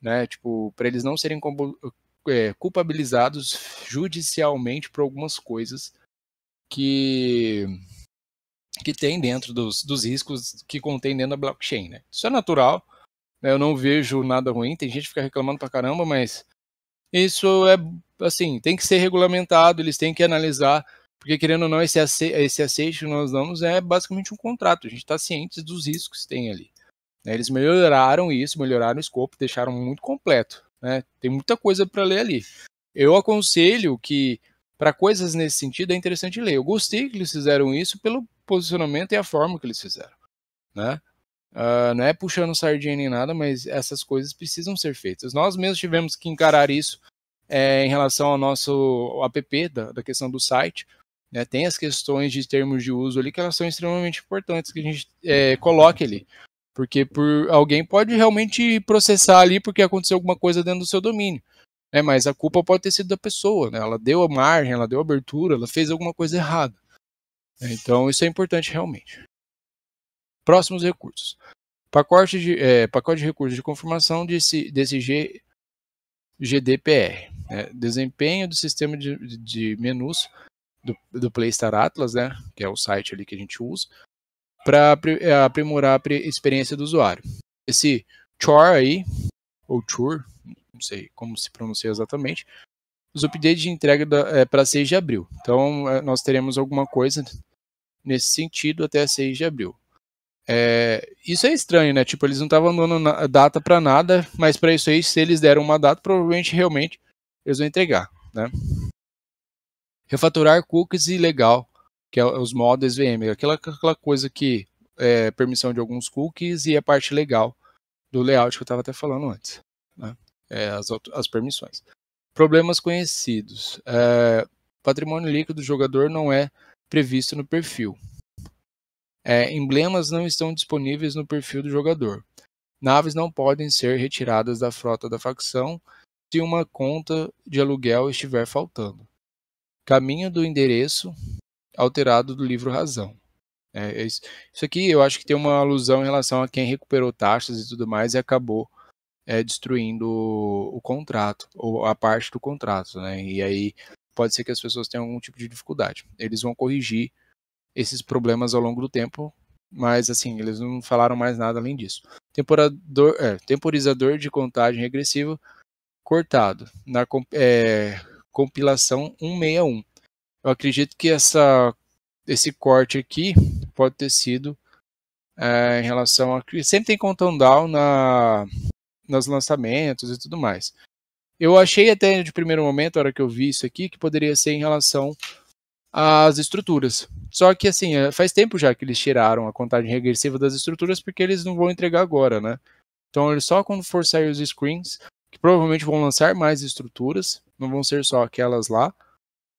né? Tipo, para eles não serem é, culpabilizados judicialmente por algumas coisas que que tem dentro dos, dos riscos que contém dentro da blockchain. Né? Isso é natural, né? eu não vejo nada ruim, tem gente que fica reclamando pra caramba, mas isso é assim, tem que ser regulamentado, eles têm que analisar, porque querendo ou não, esse, esse aceite que nós damos é basicamente um contrato, a gente está ciente dos riscos que tem ali. Né? Eles melhoraram isso, melhoraram o escopo, deixaram muito completo. Né? Tem muita coisa para ler ali. Eu aconselho que para coisas nesse sentido, é interessante ler. Eu gostei que eles fizeram isso pelo posicionamento e a forma que eles fizeram. Né? Uh, não é puxando sardinha nem nada, mas essas coisas precisam ser feitas. Nós mesmos tivemos que encarar isso é, em relação ao nosso app, da, da questão do site. Né? Tem as questões de termos de uso ali que elas são extremamente importantes que a gente é, coloque ali. Porque por, alguém pode realmente processar ali porque aconteceu alguma coisa dentro do seu domínio. É, Mas a culpa pode ter sido da pessoa, né? Ela deu a margem, ela deu a abertura, ela fez alguma coisa errada. É, então isso é importante realmente. Próximos recursos. Pacote de, é, pacote de recursos de confirmação desse, desse G, GDPR. Né? Desempenho do sistema de, de menus do, do Playstar Atlas, né? que é o site ali que a gente usa, para é, aprimorar a experiência do usuário. Esse chore aí, ou chore, não sei como se pronuncia exatamente, os updates de entrega é, para 6 de abril. Então, é, nós teremos alguma coisa nesse sentido até 6 de abril. É, isso é estranho, né? Tipo, eles não estavam dando data para nada, mas para isso aí, se eles deram uma data, provavelmente realmente eles vão entregar, né? Refaturar cookies ilegal, que é os modos VM, aquela, aquela coisa que é permissão de alguns cookies e a parte legal do layout que eu estava até falando antes. Né? é, as, as permissões. Problemas conhecidos. É, patrimônio líquido do jogador não é previsto no perfil. É, emblemas não estão disponíveis no perfil do jogador. Naves não podem ser retiradas da frota da facção se uma conta de aluguel estiver faltando. Caminho do endereço alterado do livro Razão. É, é isso, isso aqui eu acho que tem uma alusão em relação a quem recuperou taxas e tudo mais e acabou é, destruindo o, o contrato, ou a parte do contrato, né? E aí pode ser que as pessoas tenham algum tipo de dificuldade. Eles vão corrigir esses problemas ao longo do tempo, mas assim, eles não falaram mais nada além disso. Temporador, é, temporizador de contagem regressiva cortado na é, compilação 161. Eu acredito que essa, esse corte aqui pode ter sido é, em relação a. Sempre tem countdown na, nos lançamentos e tudo mais. Eu achei até de primeiro momento, a hora que eu vi isso aqui, que poderia ser em relação às estruturas. Só que assim, é, faz tempo já que eles tiraram a contagem regressiva das estruturas porque eles não vão entregar agora, né? Então eles só quando for sair os screens, que provavelmente vão lançar mais estruturas, não vão ser só aquelas lá,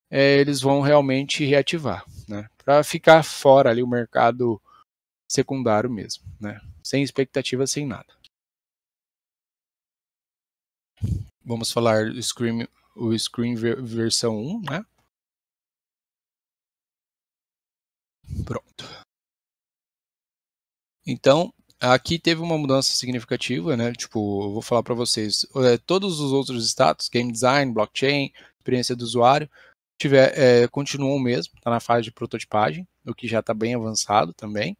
é, eles vão realmente reativar, né? Para ficar fora ali o mercado secundário mesmo, né? Sem expectativa, sem nada. Vamos falar do Scream, o Scream versão 1, né? Pronto. Então, aqui teve uma mudança significativa, né? Tipo, eu vou falar para vocês, é, todos os outros status, game design, blockchain, experiência do usuário, tiver, é, continuam mesmo, está na fase de prototipagem, o que já está bem avançado também.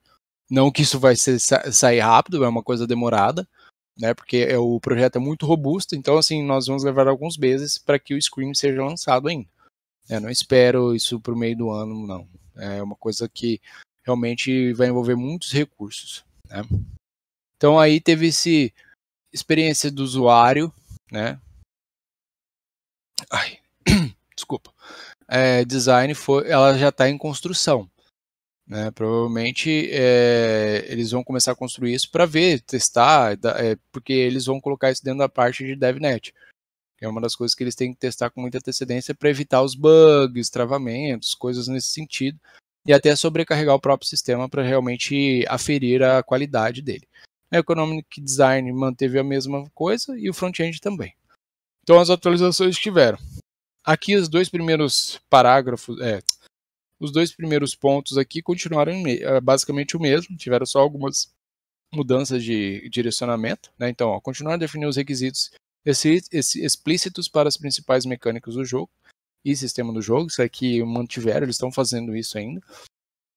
Não que isso vai ser, sair rápido, é uma coisa demorada, né? Porque é, o projeto é muito robusto, então assim nós vamos levar alguns meses para que o Scream seja lançado ainda. Eu não espero isso para o meio do ano, não. É uma coisa que realmente vai envolver muitos recursos. Né? Então aí teve esse experiência do usuário, né? Ai, desculpa. É, design foi, ela já está em construção. Né? Provavelmente é, eles vão começar a construir isso para ver, testar, é, porque eles vão colocar isso dentro da parte de DevNet. é uma das coisas que eles têm que testar com muita antecedência para evitar os bugs, travamentos, coisas nesse sentido. E até sobrecarregar o próprio sistema para realmente aferir a qualidade dele. A Economic Design manteve a mesma coisa e o front-end também. Então as atualizações tiveram. Aqui os dois primeiros parágrafos, é, os dois primeiros pontos aqui continuaram eh, basicamente o mesmo, tiveram só algumas mudanças de direcionamento. Né? Então, ó, continuar a definir os requisitos explícitos para as principais mecânicas do jogo e sistema do jogo. Isso aqui mantiveram, eles estão fazendo isso ainda.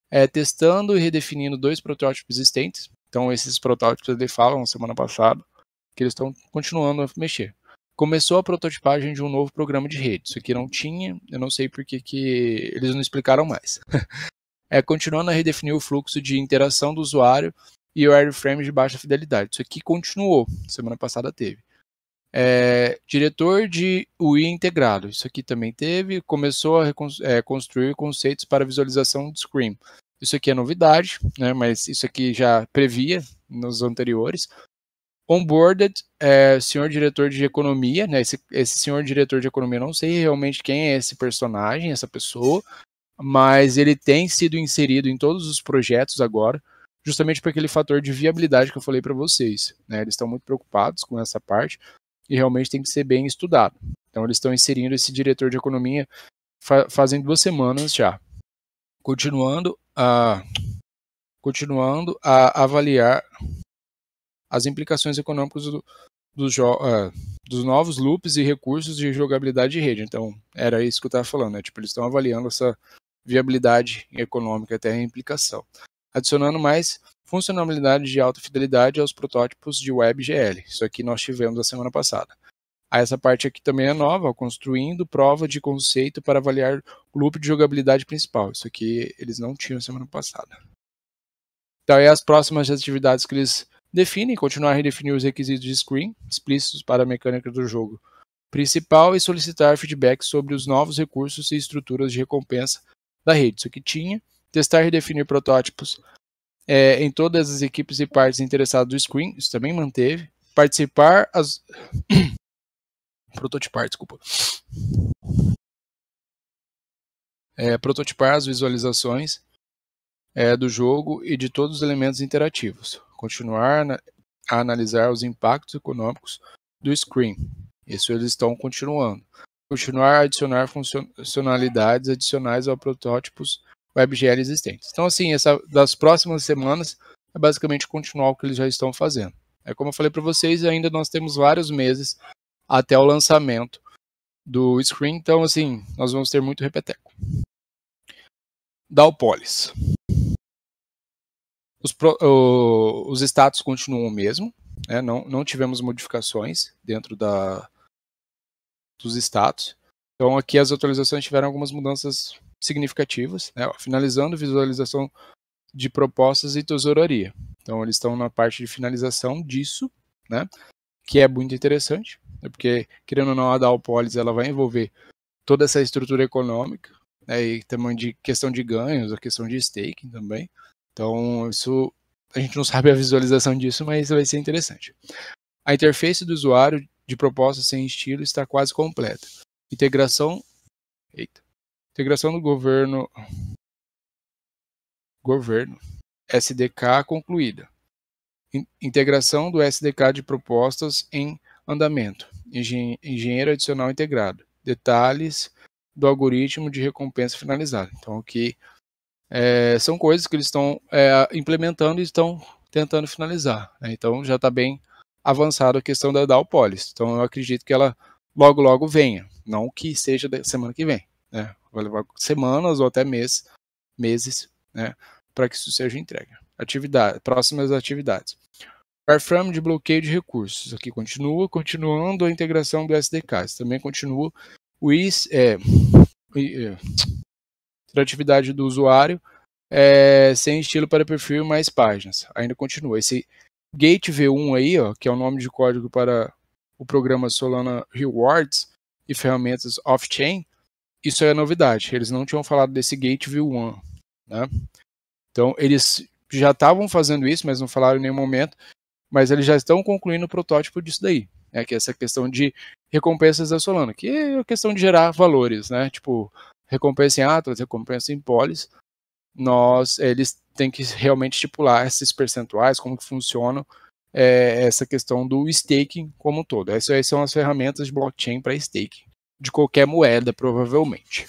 É, testando e redefinindo dois protótipos existentes. Então, esses protótipos eles falam semana passada que eles estão continuando a mexer começou a prototipagem de um novo programa de rede. Isso aqui não tinha, eu não sei porque que eles não explicaram mais. é, continuando a redefinir o fluxo de interação do usuário e o wireframe de baixa fidelidade. Isso aqui continuou, semana passada teve. É, diretor de UI integrado, isso aqui também teve. Começou a é, construir conceitos para visualização de screen. Isso aqui é novidade, né, mas isso aqui já previa nos anteriores. Onboarded, é, senhor diretor de economia, né? Esse, esse senhor diretor de economia, não sei realmente quem é esse personagem, essa pessoa, mas ele tem sido inserido em todos os projetos agora, justamente por aquele fator de viabilidade que eu falei para vocês. Né? Eles estão muito preocupados com essa parte e realmente tem que ser bem estudado. Então eles estão inserindo esse diretor de economia fa fazem duas semanas já. Continuando a continuando a avaliar as implicações econômicas do, dos, uh, dos, novos loops e recursos de jogabilidade de rede. Então, era isso que eu estava falando, né? Tipo, eles estão avaliando essa viabilidade econômica até a implicação. Adicionando mais funcionalidade de alta fidelidade aos protótipos de WebGL. Isso aqui nós tivemos a semana passada. essa parte aqui também é nova, construindo prova de conceito para avaliar o loop de jogabilidade principal. Isso aqui eles não tinham semana passada. Então, aí as próximas atividades que eles Define e continuar a redefinir os requisitos de screen explícitos para a mecânica do jogo principal e é solicitar feedback sobre os novos recursos e estruturas de recompensa da rede. Isso que tinha. Testar e redefinir protótipos é, em todas as equipes e partes interessadas do screen. Isso também manteve. Participar as. prototipar, desculpa. É, prototipar as visualizações é, do jogo e de todos os elementos interativos continuar a analisar os impactos econômicos do screen. Isso eles estão continuando. Continuar a adicionar funcionalidades adicionais ao protótipos WebGL existentes. Então, assim, essa, das próximas semanas é basicamente continuar o que eles já estão fazendo. É como eu falei para vocês, ainda nós temos vários meses até o lançamento do screen, então assim, nós vamos ter muito repeteco. Dalpolis. Os, pro, o, os status continuam o mesmo, né? não, não tivemos modificações dentro da, dos status. Então aqui as atualizações tiveram algumas mudanças significativas, né? finalizando visualização de propostas e tesouraria. Então eles estão na parte de finalização disso, né? que é muito interessante, né? porque querendo ou não a Dalpolis ela vai envolver toda essa estrutura econômica, né? e também de questão de ganhos, a questão de staking também. Então, isso a gente não sabe a visualização disso, mas vai ser interessante. A interface do usuário de proposta sem estilo está quase completa. Integração. Eita. Integração do governo. Governo. SDK concluída. Integração do SDK de propostas em andamento. Engenheiro adicional integrado. Detalhes do algoritmo de recompensa finalizado. Então, aqui. Okay é, são coisas que eles estão é, implementando e estão tentando finalizar. Né? Então já está bem avançada a questão da DAO Polis. Então eu acredito que ela logo logo venha, não que seja da semana que vem. Né? Vai levar semanas ou até mês, meses, né? para que isso seja entregue. Atividade, próximas atividades. Airframe de bloqueio de recursos. Aqui continua, continuando a integração do SDK. Também continua o IS, é, é atividade do usuário, é, sem estilo para perfil mais páginas. Ainda continua. Esse Gate V1 aí, ó, que é o nome de código para o programa Solana Rewards e ferramentas off-chain, isso é novidade. Eles não tinham falado desse Gate V1. Né? Então, eles já estavam fazendo isso, mas não falaram em nenhum momento. Mas eles já estão concluindo o protótipo disso daí. Né? Que é essa questão de recompensas da Solana, que é a questão de gerar valores, né? Tipo, recompensa em Atlas, recompensa em Polis, nós, eles têm que realmente estipular esses percentuais, como que funcionam é, essa questão do staking como um todo. Essas, essas são as ferramentas de blockchain para staking, de qualquer moeda, provavelmente.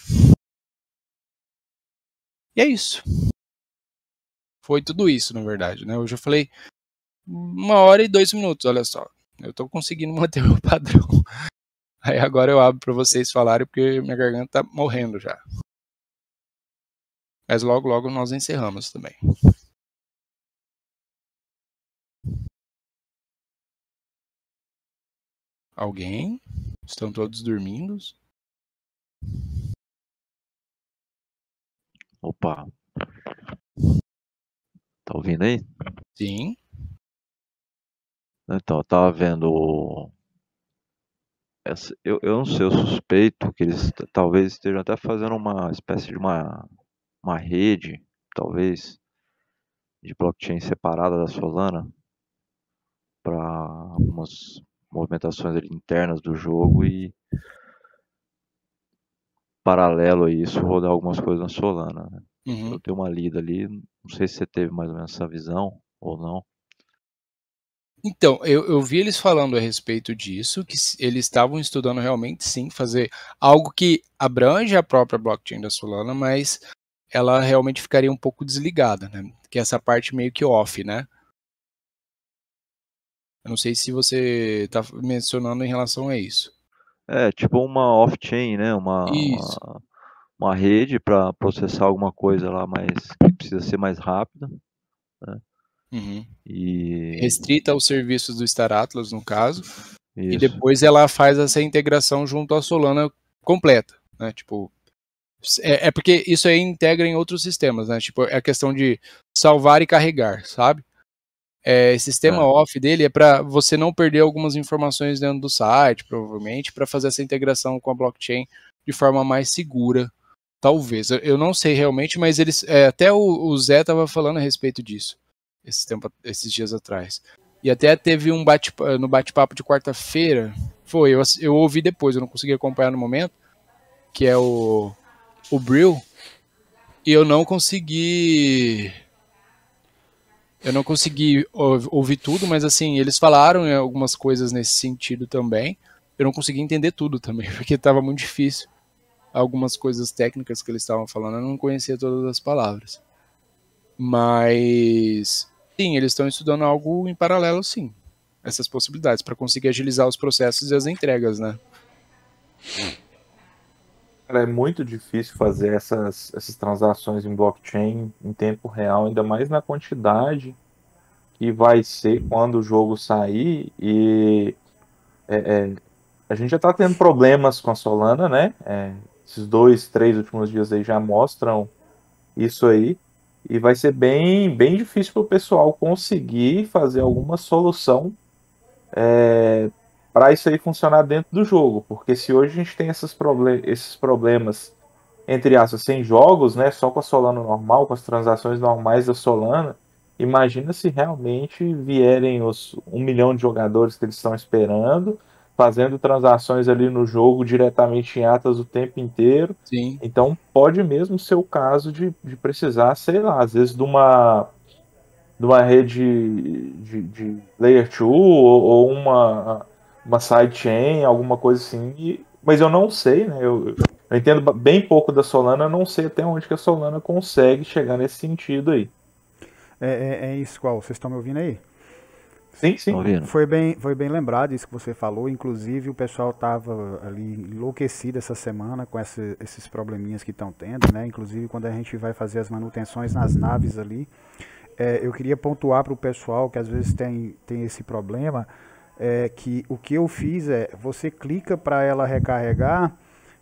E é isso. Foi tudo isso, na verdade. Né? Hoje eu falei uma hora e dois minutos, olha só. Eu estou conseguindo manter o padrão. Aí agora eu abro para vocês falarem porque minha garganta tá morrendo já. Mas logo, logo nós encerramos também. Alguém? Estão todos dormindo? Opa. Tá ouvindo aí? Sim. Então, eu tava vendo essa, eu, eu não sei, eu suspeito que eles talvez estejam até fazendo uma espécie de uma, uma rede, talvez, de blockchain separada da Solana para algumas movimentações internas do jogo e paralelo a isso rodar algumas coisas na Solana. Né? Uhum. Eu tenho uma lida ali, não sei se você teve mais ou menos essa visão ou não. Então, eu, eu, vi eles falando a respeito disso, que eles estavam estudando realmente sim fazer algo que abrange a própria blockchain da Solana, mas ela realmente ficaria um pouco desligada, né? Que é essa parte meio que off, né? Eu não sei se você está mencionando em relação a isso. É, tipo uma off-chain, né? Uma, uma, uma rede para processar alguma coisa lá, mas que precisa ser mais rápida. Né? Uhum. E... Restrita aos serviços do Star Atlas, no caso. Isso. E depois ela faz essa integração junto à Solana completa. Né? Tipo, é, é, porque isso aí integra em outros sistemas, né? Tipo, é a questão de salvar e carregar, sabe? É, sistema é. off dele é para você não perder algumas informações dentro do site, provavelmente, para fazer essa integração com a blockchain de forma mais segura, talvez. Eu, eu não sei realmente, mas eles é, até o, o Zé estava falando a respeito disso esse tempo, esses dias atrás. E até teve um bate no bate-papo de quarta-feira. Foi, eu, eu ouvi depois, eu não consegui acompanhar no momento, que é o, o Brill. E eu não consegui. Eu não consegui ouvir tudo, mas assim, eles falaram algumas coisas nesse sentido também. Eu não consegui entender tudo também, porque estava muito difícil. Algumas coisas técnicas que eles estavam falando, eu não conhecia todas as palavras. Mas sim, eles estão estudando algo em paralelo, sim. Essas possibilidades para conseguir agilizar os processos e as entregas, né? Cara, é muito difícil fazer essas, essas transações em blockchain em tempo real, ainda mais na quantidade que vai ser quando o jogo sair. E é, é, a gente já está tendo problemas com a Solana, né? É, esses dois, três últimos dias aí já mostram isso aí. E vai ser bem, bem difícil para o pessoal conseguir fazer alguma solução é, para isso aí funcionar dentro do jogo. Porque se hoje a gente tem esses, problem esses problemas, entre aspas, sem jogos, né, só com a Solana normal, com as transações normais da Solana, imagina se realmente vierem os um milhão de jogadores que eles estão esperando fazendo transações ali no jogo diretamente em atas o tempo inteiro. Sim. Então pode mesmo ser o caso de, de precisar, sei lá, às vezes de uma, de uma rede de, de layer 2 ou, ou, uma, uma sidechain, alguma coisa assim. E, mas eu não sei, né? Eu, eu entendo bem pouco da Solana, não sei até onde que a Solana consegue chegar nesse sentido aí. É, é, é isso, qual? Vocês estão me ouvindo aí? Sim, sim. Tá foi bem, foi bem lembrado isso que você falou. Inclusive, o pessoal estava ali enlouquecido essa semana com essa, esses probleminhas que estão tendo, né? Inclusive, quando a gente vai fazer as manutenções nas naves ali, é, eu queria pontuar para o pessoal que às vezes tem, tem esse problema, é que o que eu fiz é, você clica para ela recarregar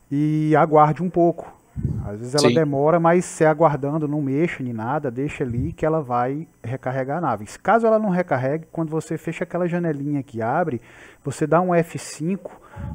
e aguarde um pouco. Às vezes ela Sim. demora, mas se aguardando, não mexe nem nada, deixa ali que ela vai recarregar a nave. Caso ela não recarregue, quando você fecha aquela janelinha que abre, você dá um F5,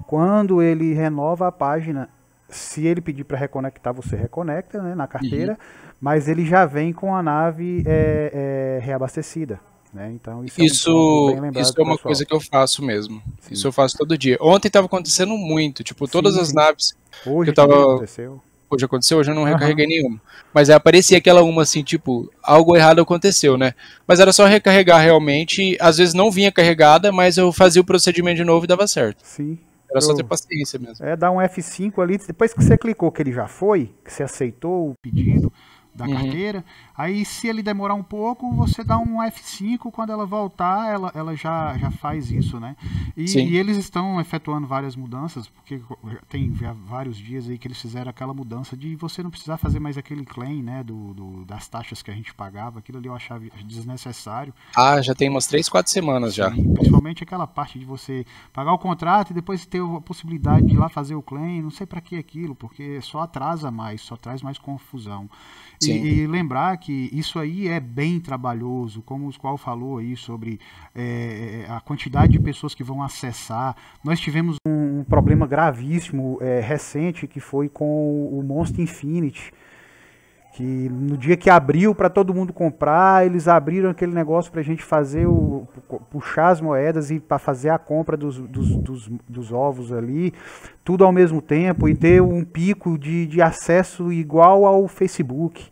quando ele renova a página, se ele pedir para reconectar, você reconecta né, na carteira, uhum. mas ele já vem com a nave é, é, reabastecida. Né? Então, isso, isso é, um isso é uma coisa que eu faço mesmo. Sim. Isso eu faço todo dia. Ontem estava acontecendo muito, tipo, todas sim, as naves. Hoje que eu tava... aconteceu pô, já aconteceu, hoje eu não recarreguei uhum. nenhuma. Mas aí aparecia aquela uma assim, tipo, algo errado aconteceu, né? Mas era só recarregar realmente, às vezes não vinha carregada, mas eu fazia o procedimento de novo e dava certo. Sim. Era eu... só ter paciência mesmo. É, dar um F5 ali, depois que você clicou que ele já foi, que você aceitou o pedido, da uhum. carteira. Aí, se ele demorar um pouco, você dá um F5. Quando ela voltar, ela, ela já, já faz isso, né? E, e eles estão efetuando várias mudanças, porque tem já vários dias aí que eles fizeram aquela mudança de você não precisar fazer mais aquele claim, né? Do, do das taxas que a gente pagava. Aquilo ali eu achava desnecessário. Ah, já tem umas três, quatro semanas Sim, já. Principalmente aquela parte de você pagar o contrato e depois ter a possibilidade de ir lá fazer o claim. Não sei para que aquilo, porque só atrasa mais, só traz mais confusão. E, e, lembrar que isso aí é bem trabalhoso, como o qual falou aí sobre é, é, a quantidade de pessoas que vão acessar. Nós tivemos um, problema gravíssimo é, recente que foi com o Monster Infinity que no dia que abriu para todo mundo comprar, eles abriram aquele negócio para a gente fazer o puxar as moedas e para fazer a compra dos, dos, dos, dos, ovos ali, tudo ao mesmo tempo e ter um pico de, de acesso igual ao Facebook.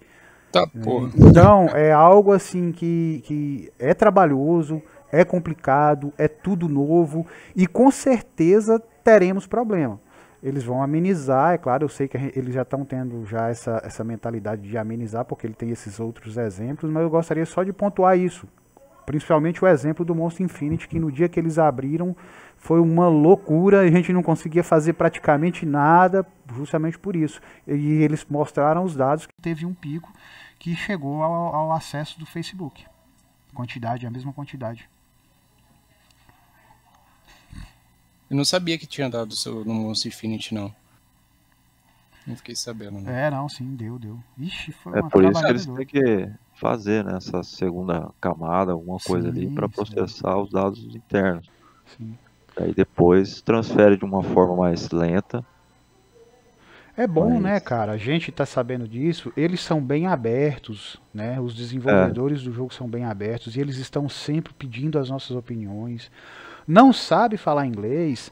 Tá, né? porra. Então é algo assim que, que é trabalhoso, é complicado, é tudo novo e com certeza teremos problema eles vão amenizar, é claro, eu sei que eles já estão tendo já essa, essa mentalidade de amenizar, porque ele tem esses outros exemplos, mas eu gostaria só de pontuar isso. Principalmente o exemplo do Monster Infinity, que no dia que eles abriram foi uma loucura, a gente não conseguia fazer praticamente nada, justamente por isso. E eles mostraram os dados que teve um pico que chegou ao, ao acesso do Facebook. Quantidade, a mesma quantidade. Eu não sabia que tinha dado seu, no Monster Infinity, não. Não fiquei sabendo, né? É, não, sim, deu, deu. Ixi, foi É por isso que eles têm que fazer nessa né, essa segunda camada, alguma coisa sim, ali, para processar sim. os dados internos. Sim. Aí depois transfere de uma forma mais lenta. É bom, mas... né, cara? A gente tá sabendo disso. Eles são bem abertos, né? Os desenvolvedores é. do jogo são bem abertos e eles estão sempre pedindo as nossas opiniões não sabe falar inglês,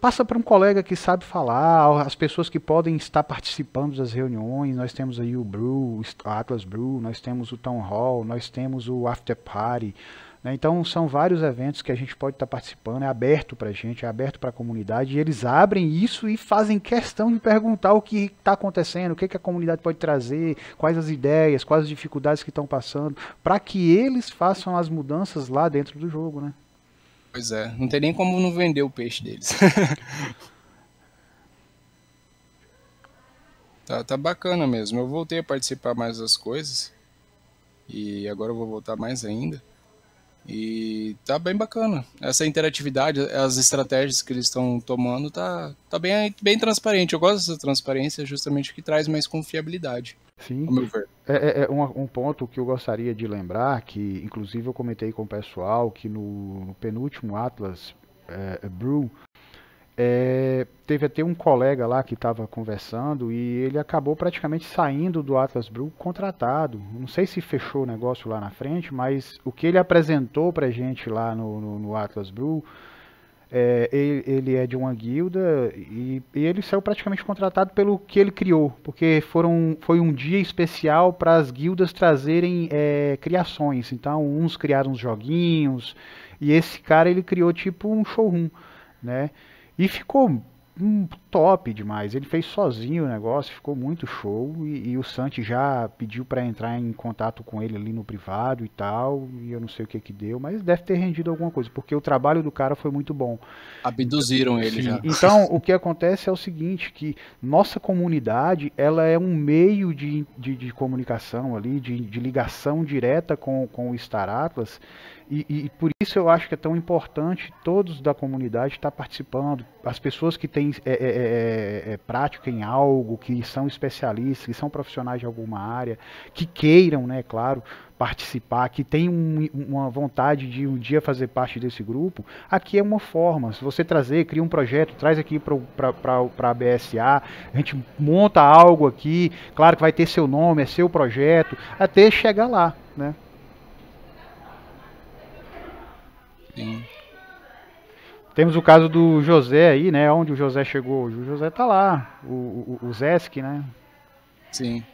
passa para um colega que sabe falar, as pessoas que podem estar participando das reuniões, nós temos aí o Brew, o Atlas Brew, nós temos o Town Hall, nós temos o After Party, né? então são vários eventos que a gente pode estar participando, é aberto para a gente, é aberto para a comunidade, e eles abrem isso e fazem questão de perguntar o que está acontecendo, o que, que a comunidade pode trazer, quais as ideias, quais as dificuldades que estão passando, para que eles façam as mudanças lá dentro do jogo, né? Pois é, não tem nem como não vender o peixe deles. tá, tá bacana mesmo. Eu voltei a participar mais das coisas. E agora eu vou voltar mais ainda. E tá bem bacana. Essa interatividade, as estratégias que eles estão tomando, tá, tá bem, bem transparente. Eu gosto dessa transparência justamente que traz mais confiabilidade. Sim. Ao meu ver. É, é, é um, um, ponto que eu gostaria de lembrar, que inclusive eu comentei com o pessoal, que no penúltimo Atlas é, é Brew, é, teve até um colega lá que estava conversando e ele acabou praticamente saindo do Atlas Brew contratado. Não sei se fechou o negócio lá na frente, mas o que ele apresentou para gente lá no, no, no Atlas Brew é, ele, ele, é de uma guilda e, e, ele saiu praticamente contratado pelo que ele criou, porque foram, foi um dia especial para as guildas trazerem é, criações. Então, uns criaram uns joguinhos e esse cara ele criou tipo um showroom, né? E ficou um top demais. Ele fez sozinho o negócio, ficou muito show. E, e o Santi já pediu para entrar em contato com ele ali no privado e tal. E eu não sei o que que deu, mas deve ter rendido alguma coisa, porque o trabalho do cara foi muito bom. Abduziram ele Sim. já. Então, o que acontece é o seguinte, que nossa comunidade, ela é um meio de, de, de comunicação ali, de, de ligação direta com, com o Star Atlas, e, e, por isso eu acho que é tão importante todos da comunidade estar tá participando, as pessoas que têm é é, é, é, é, prática em algo, que são especialistas, que são profissionais de alguma área, que queiram, né, claro, participar, que têm um, uma vontade de um dia fazer parte desse grupo, aqui é uma forma. Se você trazer, cria um projeto, traz aqui para a BSA, a gente monta algo aqui, claro que vai ter seu nome, é seu projeto, até chegar lá, né? Sim. Temos o caso do José aí, né? Onde o José chegou hoje. O José tá lá, o, o, o Zesk, né? Sim.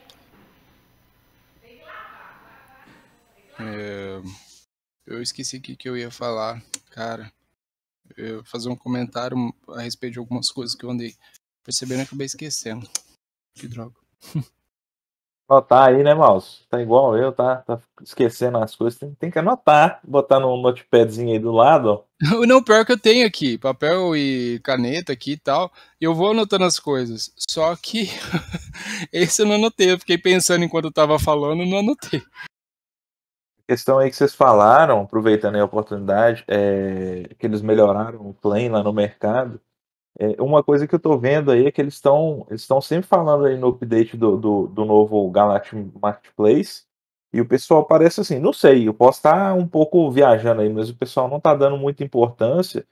É, eu esqueci o que, que eu ia falar, cara. Eu ia fazer um comentário a respeito de algumas coisas que eu andei percebendo e acabei esquecendo. Que droga. Anotar tá aí, né, Maus? Tá igual eu, tá, tá esquecendo as coisas. Tem, tem que anotar, botar no notepadzinho aí do lado, ó. Não, pior que eu tenho aqui, papel e caneta aqui e tal. Eu vou anotando as coisas. Só que esse eu não anotei. Eu fiquei pensando enquanto eu tava falando, não anotei. A questão aí que vocês falaram, aproveitando a oportunidade, é que eles melhoraram o plane lá no mercado. É, uma coisa que eu estou vendo aí é que eles estão eles estão sempre falando aí no update do, do, do, novo Galactic Marketplace. E o pessoal parece assim, não sei, eu posso estar tá um pouco viajando aí, mas o pessoal não está dando muita importância.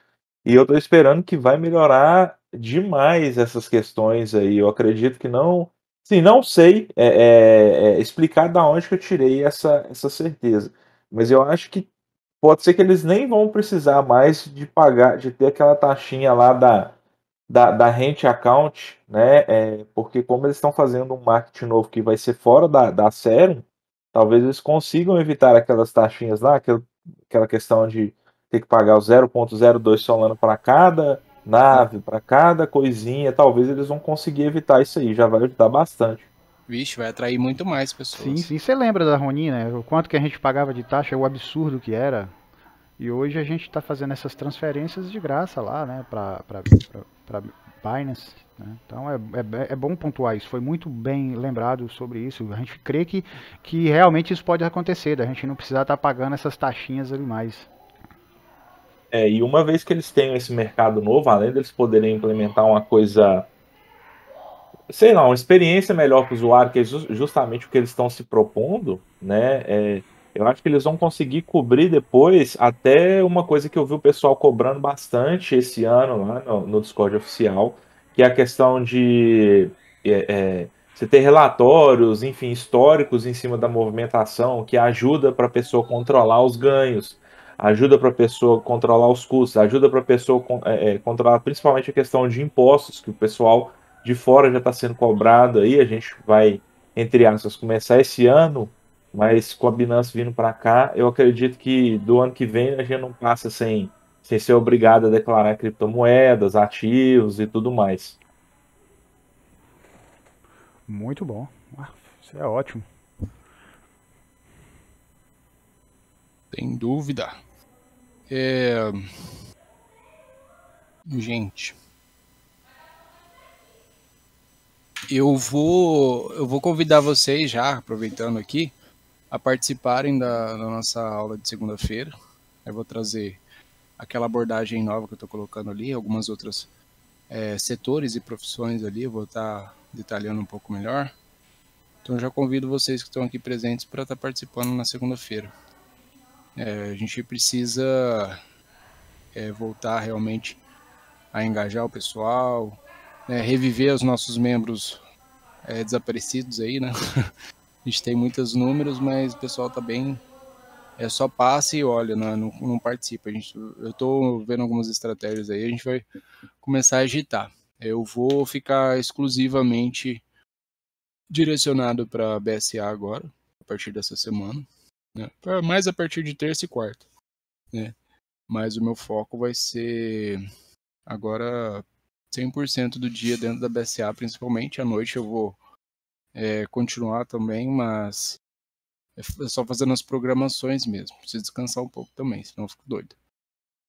E eu estou esperando que vai melhorar demais essas questões aí. Eu acredito que não. Sim, não sei é, é, é, explicar da onde que eu tirei essa, essa certeza. Mas eu acho que pode ser que eles nem vão precisar mais de pagar, de ter aquela taxinha lá da da, da rent account, né? É, porque como eles estão fazendo um marketing novo que vai ser fora da, da série talvez eles consigam evitar aquelas taxinhas lá, aquela, aquela questão de ter que pagar o 0.02 solano para cada nave, para cada coisinha, talvez eles vão conseguir evitar isso aí, já vai ajudar bastante. Vixe, vai atrair muito mais pessoas. Sim, sim. Você lembra da Ronin, né? O quanto que a gente pagava de taxa, o absurdo que era. E hoje a gente está fazendo essas transferências de graça lá, né? Pra, pra, pra para Binance. Né? Então é, é, é, bom pontuar isso. Foi muito bem lembrado sobre isso. A gente crê que, que realmente isso pode acontecer, da gente não precisar estar tá pagando essas taxinhas ali mais. É, e uma vez que eles tenham esse mercado novo, além deles poderem implementar uma coisa, sei lá, uma experiência melhor para o usuário, que é justamente o que eles estão se propondo, né? É, eu acho que eles vão conseguir cobrir depois até uma coisa que eu vi o pessoal cobrando bastante esse ano lá no, no Discord oficial, que é a questão de é, é, você ter relatórios, enfim, históricos em cima da movimentação que ajuda para a pessoa controlar os ganhos, ajuda para a pessoa controlar os custos, ajuda para a pessoa é, é, controlar principalmente a questão de impostos que o pessoal de fora já está sendo cobrado aí. A gente vai, entre aspas, começar esse ano mas com a Binance vindo para cá, eu acredito que do ano que vem a gente não passa sem, sem ser obrigado a declarar criptomoedas, ativos e tudo mais. Muito bom. Ah, isso é ótimo. Sem dúvida. É... Gente, eu vou eu vou convidar vocês já aproveitando aqui a participarem da, da nossa aula de segunda-feira. Eu vou trazer aquela abordagem nova que eu estou colocando ali, algumas outras é, setores e profissões ali, eu vou estar tá detalhando um pouco melhor. Então já convido vocês que estão aqui presentes para estar tá participando na segunda-feira. É, a gente precisa é, voltar realmente a engajar o pessoal, é, reviver os nossos membros é, desaparecidos aí, né? A gente tem muitos números, mas o pessoal tá bem. É só passa e olha, não, né? não, não participa. A gente, eu tô vendo algumas estratégias aí, a gente vai começar a agitar. Eu vou ficar exclusivamente direcionado para BSA agora, a partir dessa semana, né? mais a partir de terça e quarta, né? Mas o meu foco vai ser agora 100% do dia dentro da BSA, principalmente à noite eu vou é, continuar também, mas é, é só fazendo as programações mesmo. Preciso descansar um pouco também, senão eu fico doido.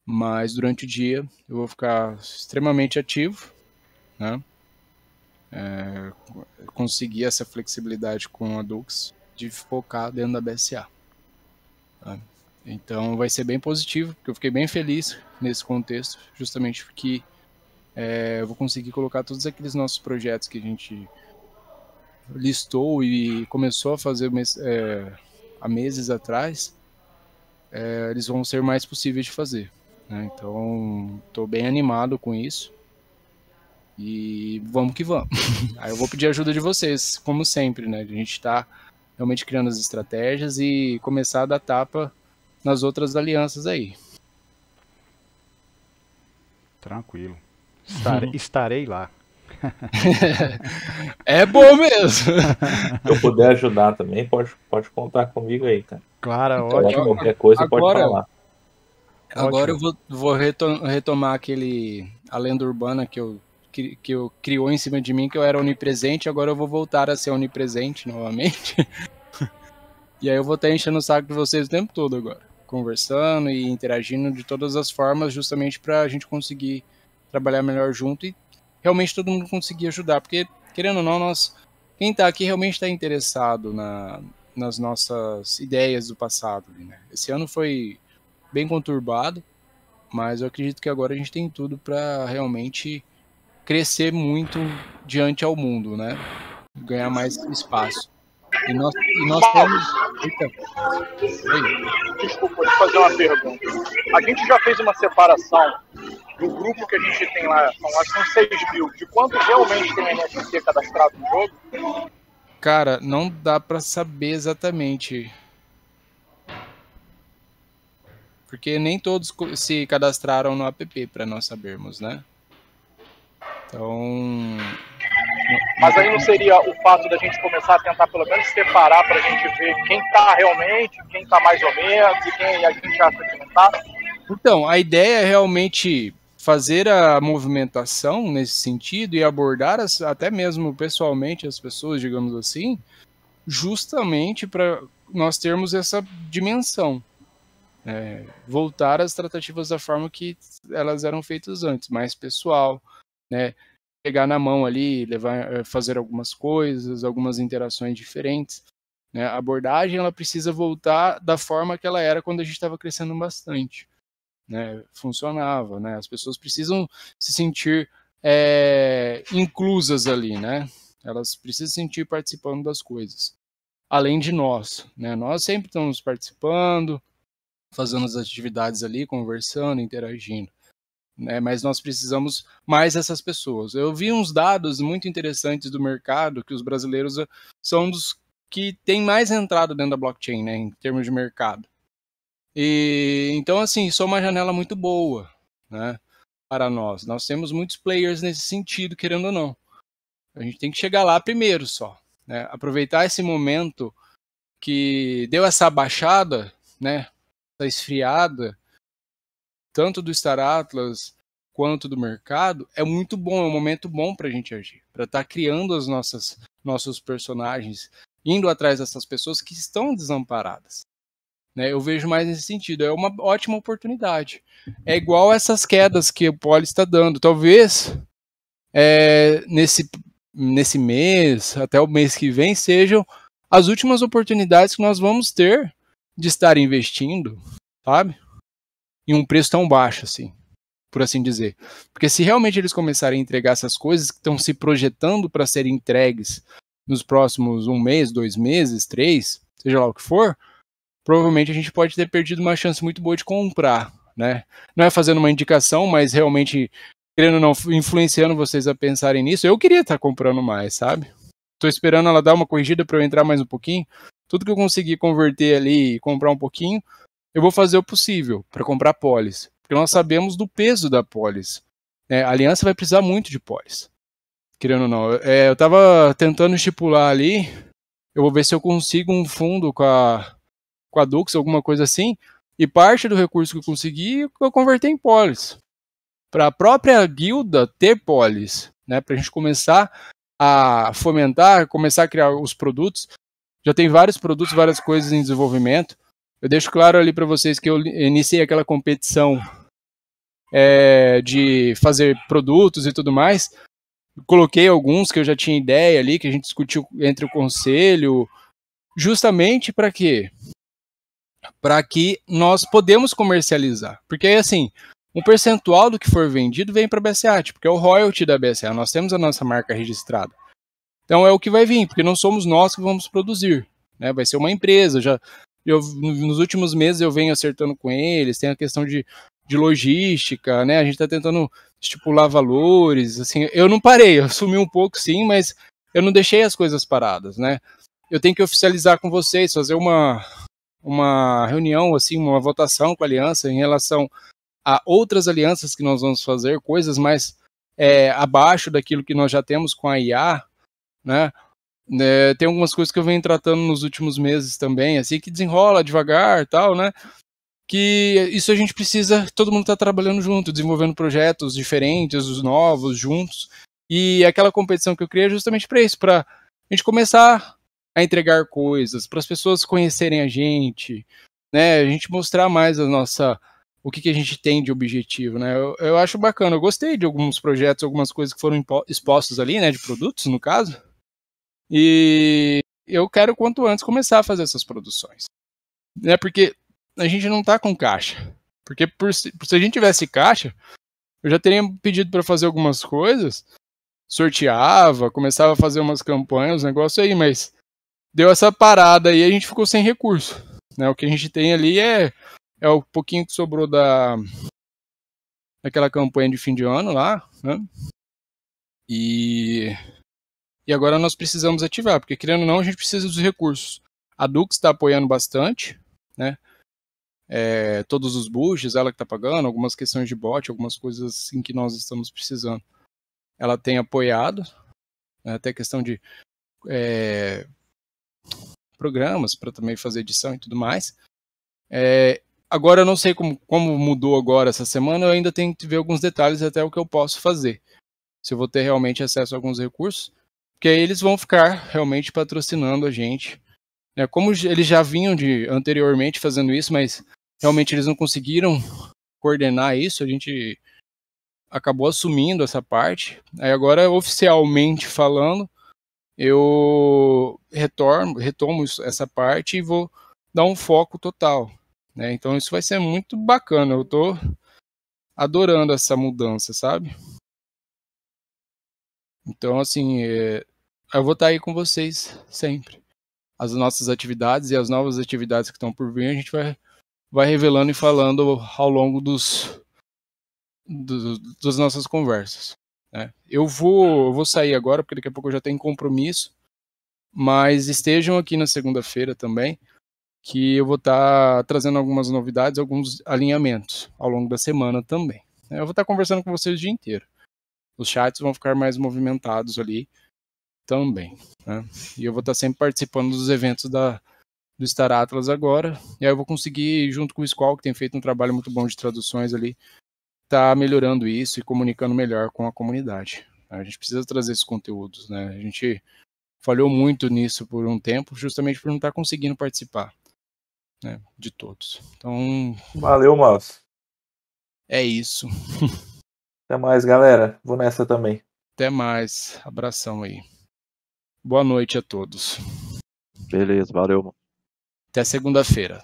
Mas durante o dia eu vou ficar extremamente ativo, né? É, conseguir essa flexibilidade com a Dux de focar dentro da BSA. Tá? Então vai ser bem positivo, porque eu fiquei bem feliz nesse contexto, justamente porque é, eu vou conseguir colocar todos aqueles nossos projetos que a gente listou e começou a fazer é, há meses atrás, é, eles vão ser mais possíveis de fazer. Né? Então, estou bem animado com isso. E vamos que vamos. Aí eu vou pedir ajuda de vocês, como sempre, né? A gente está realmente criando as estratégias e começar a dar tapa nas outras alianças aí. Tranquilo. Estarei, estarei lá é bom mesmo. Se eu puder ajudar também, pode, pode contar comigo aí, cara. Claro, então, ótimo. Qualquer coisa agora, pode falar. Agora ótimo. eu vou, vou retomar aquele a lenda urbana que eu que, que eu criou em cima de mim que eu era onipresente, agora eu vou voltar a ser onipresente novamente. e aí eu vou estar enchendo o saco de vocês o tempo todo agora, conversando e interagindo de todas as formas, justamente para a gente conseguir trabalhar melhor junto e realmente todo mundo conseguir ajudar, porque querendo ou não, nós quem está aqui realmente está interessado na, nas nossas ideias do passado, né? Esse ano foi bem conturbado, mas eu acredito que agora a gente tem tudo para realmente crescer muito diante ao mundo, né? Ganhar mais espaço. E nós, e nós temos. Eita. Desculpa, deixa eu fazer uma pergunta. A gente já fez uma separação do grupo que a gente tem lá, são, acho que são 6 mil, de quanto realmente tem NFT é cadastrado no jogo? Cara, não dá para saber exatamente. Porque nem todos se cadastraram no app para nós sabermos, né? Então, mas aí não seria o fato da gente começar a tentar pelo menos separar para a gente ver quem está realmente, quem está mais ou menos e quem a gente acha que não está? Então, a ideia é realmente fazer a movimentação nesse sentido e abordar as, até mesmo pessoalmente as pessoas, digamos assim, justamente para nós termos essa dimensão. É, voltar às tratativas da forma que elas eram feitas antes, mais pessoal, né? pegar na mão ali, levar, eh, fazer algumas coisas, algumas interações diferentes. Né? A abordagem ela precisa voltar da forma que ela era quando a gente estava crescendo bastante. Né? Funcionava, né? As pessoas precisam se sentir é, inclusas ali, né? Elas precisam se sentir participando das coisas. Além de nós, né? Nós sempre estamos participando, fazendo as atividades ali, conversando, interagindo né? Mas nós precisamos mais dessas pessoas. Eu vi uns dados muito interessantes do mercado que os brasileiros eh, são dos que têm mais entrada dentro da blockchain, né, em termos de mercado. E então assim, sou é uma janela muito boa, né, para nós. Nós temos muitos players nesse sentido, querendo ou não. A gente tem que chegar lá primeiro só, né? Aproveitar esse momento que deu essa baixada, né, essa esfriada tanto do Star Atlas quanto do mercado, é muito bom, é um momento bom para a gente agir, para estar tá criando as nossas nossos personagens, indo atrás dessas pessoas que estão desamparadas. Né? Eu vejo mais nesse sentido, é uma ótima oportunidade. É igual essas quedas que o Poli está dando. Talvez é, nesse, nesse mês, até o mês que vem, sejam as últimas oportunidades que nós vamos ter de estar investindo, sabe? em um preço tão baixo, assim, por assim dizer. Porque se realmente eles começarem a entregar essas coisas que estão se projetando para serem entregues nos próximos um mês, dois meses, três, seja lá o que for, provavelmente a gente pode ter perdido uma chance muito boa de comprar, né? Não é fazendo uma indicação, mas realmente querendo não influenciando vocês a pensarem nisso. Eu queria estar tá comprando mais, sabe? Estou esperando ela dar uma corrigida para eu entrar mais um pouquinho. Tudo que eu conseguir converter ali e comprar um pouquinho, eu vou fazer o possível para comprar polis, porque nós sabemos do peso da polis. É, né? a aliança vai precisar muito de polis, querendo ou não. É, eu estava tentando estipular ali, eu vou ver se eu consigo um fundo com a, com a Dux, alguma coisa assim, e parte do recurso que eu consegui eu converti em polis Para a própria guilda ter polis, né, para a gente começar a fomentar, começar a criar os produtos. Já tem vários produtos, várias coisas em desenvolvimento. Eu deixo claro ali para vocês que eu iniciei aquela competição é, de fazer produtos e tudo mais. Coloquei alguns que eu já tinha ideia ali, que a gente discutiu entre o conselho, justamente para quê? Para que nós podemos comercializar. Porque aí, assim, um percentual do que for vendido vem para a BSAT, porque é o royalty da BSA. Nós temos a nossa marca registrada. Então é o que vai vir, porque não somos nós que vamos produzir. Né? Vai ser uma empresa. Já eu, nos últimos meses eu venho acertando com eles, tem a questão de, de logística, né? A gente está tentando estipular valores, assim, eu não parei, eu sumi um pouco sim, mas eu não deixei as coisas paradas, né? Eu tenho que oficializar com vocês, fazer uma, uma reunião, assim, uma votação com a aliança em relação a outras alianças que nós vamos fazer, coisas mais é, abaixo daquilo que nós já temos com a IA, né? Né, tem algumas coisas que eu venho tratando nos últimos meses também, assim, que desenrola devagar tal, né? Que isso a gente precisa, todo mundo está trabalhando junto, desenvolvendo projetos diferentes, os novos, juntos. E aquela competição que eu criei é justamente para isso, para a gente começar a entregar coisas, para as pessoas conhecerem a gente, né? A gente mostrar mais a nossa o que, que a gente tem de objetivo, né? Eu, eu acho bacana, eu gostei de alguns projetos, algumas coisas que foram expostas ali, né? De produtos, no caso. E eu quero quanto antes começar a fazer essas produções. Né? Porque a gente não está com caixa. Porque por, se a gente tivesse caixa, eu já teria pedido para fazer algumas coisas, sorteava, começava a fazer umas campanhas, uns negócios aí, mas deu essa parada e a gente ficou sem recurso. Né? O que a gente tem ali é, é o pouquinho que sobrou da daquela campanha de fim de ano lá, né? E e agora nós precisamos ativar, porque querendo ou não, a gente precisa dos recursos. A Dux está apoiando bastante, né? É, todos os bugs, ela que está pagando, algumas questões de bot, algumas coisas assim que nós estamos precisando. Ela tem apoiado, né? até questão de é, programas para também fazer edição e tudo mais. É, agora eu não sei como, como mudou agora essa semana, eu ainda tenho que ver alguns detalhes até o que eu posso fazer. Se eu vou ter realmente acesso a alguns recursos. Porque aí eles vão ficar realmente patrocinando a gente. É, como eles já vinham de anteriormente fazendo isso, mas realmente eles não conseguiram coordenar isso, a gente acabou assumindo essa parte. Aí agora, oficialmente falando, eu retorno, retomo essa parte e vou dar um foco total. Né? Então isso vai ser muito bacana. Eu tô adorando essa mudança, sabe? Então, assim, é, eu vou estar tá aí com vocês sempre. As nossas atividades e as novas atividades que estão por vir, a gente vai, vai revelando e falando ao longo dos, do, das nossas conversas. Né? Eu, vou, eu vou sair agora, porque daqui a pouco eu já tenho compromisso, mas estejam aqui na segunda-feira também, que eu vou estar tá trazendo algumas novidades, alguns alinhamentos ao longo da semana também. Né? Eu vou estar tá conversando com vocês o dia inteiro. Os chats vão ficar mais movimentados ali, também. Né? E eu vou estar sempre participando dos eventos da, do Star Atlas agora. E aí eu vou conseguir, junto com o Squall, que tem feito um trabalho muito bom de traduções ali, tá melhorando isso e comunicando melhor com a comunidade. A gente precisa trazer esses conteúdos, né? A gente falhou muito nisso por um tempo, justamente por não estar conseguindo participar né, de todos. Então. Valeu, Maus. É isso. Até mais, galera. Vou nessa também. Até mais. Abração aí. Boa noite a todos. Beleza, valeu. Até segunda-feira.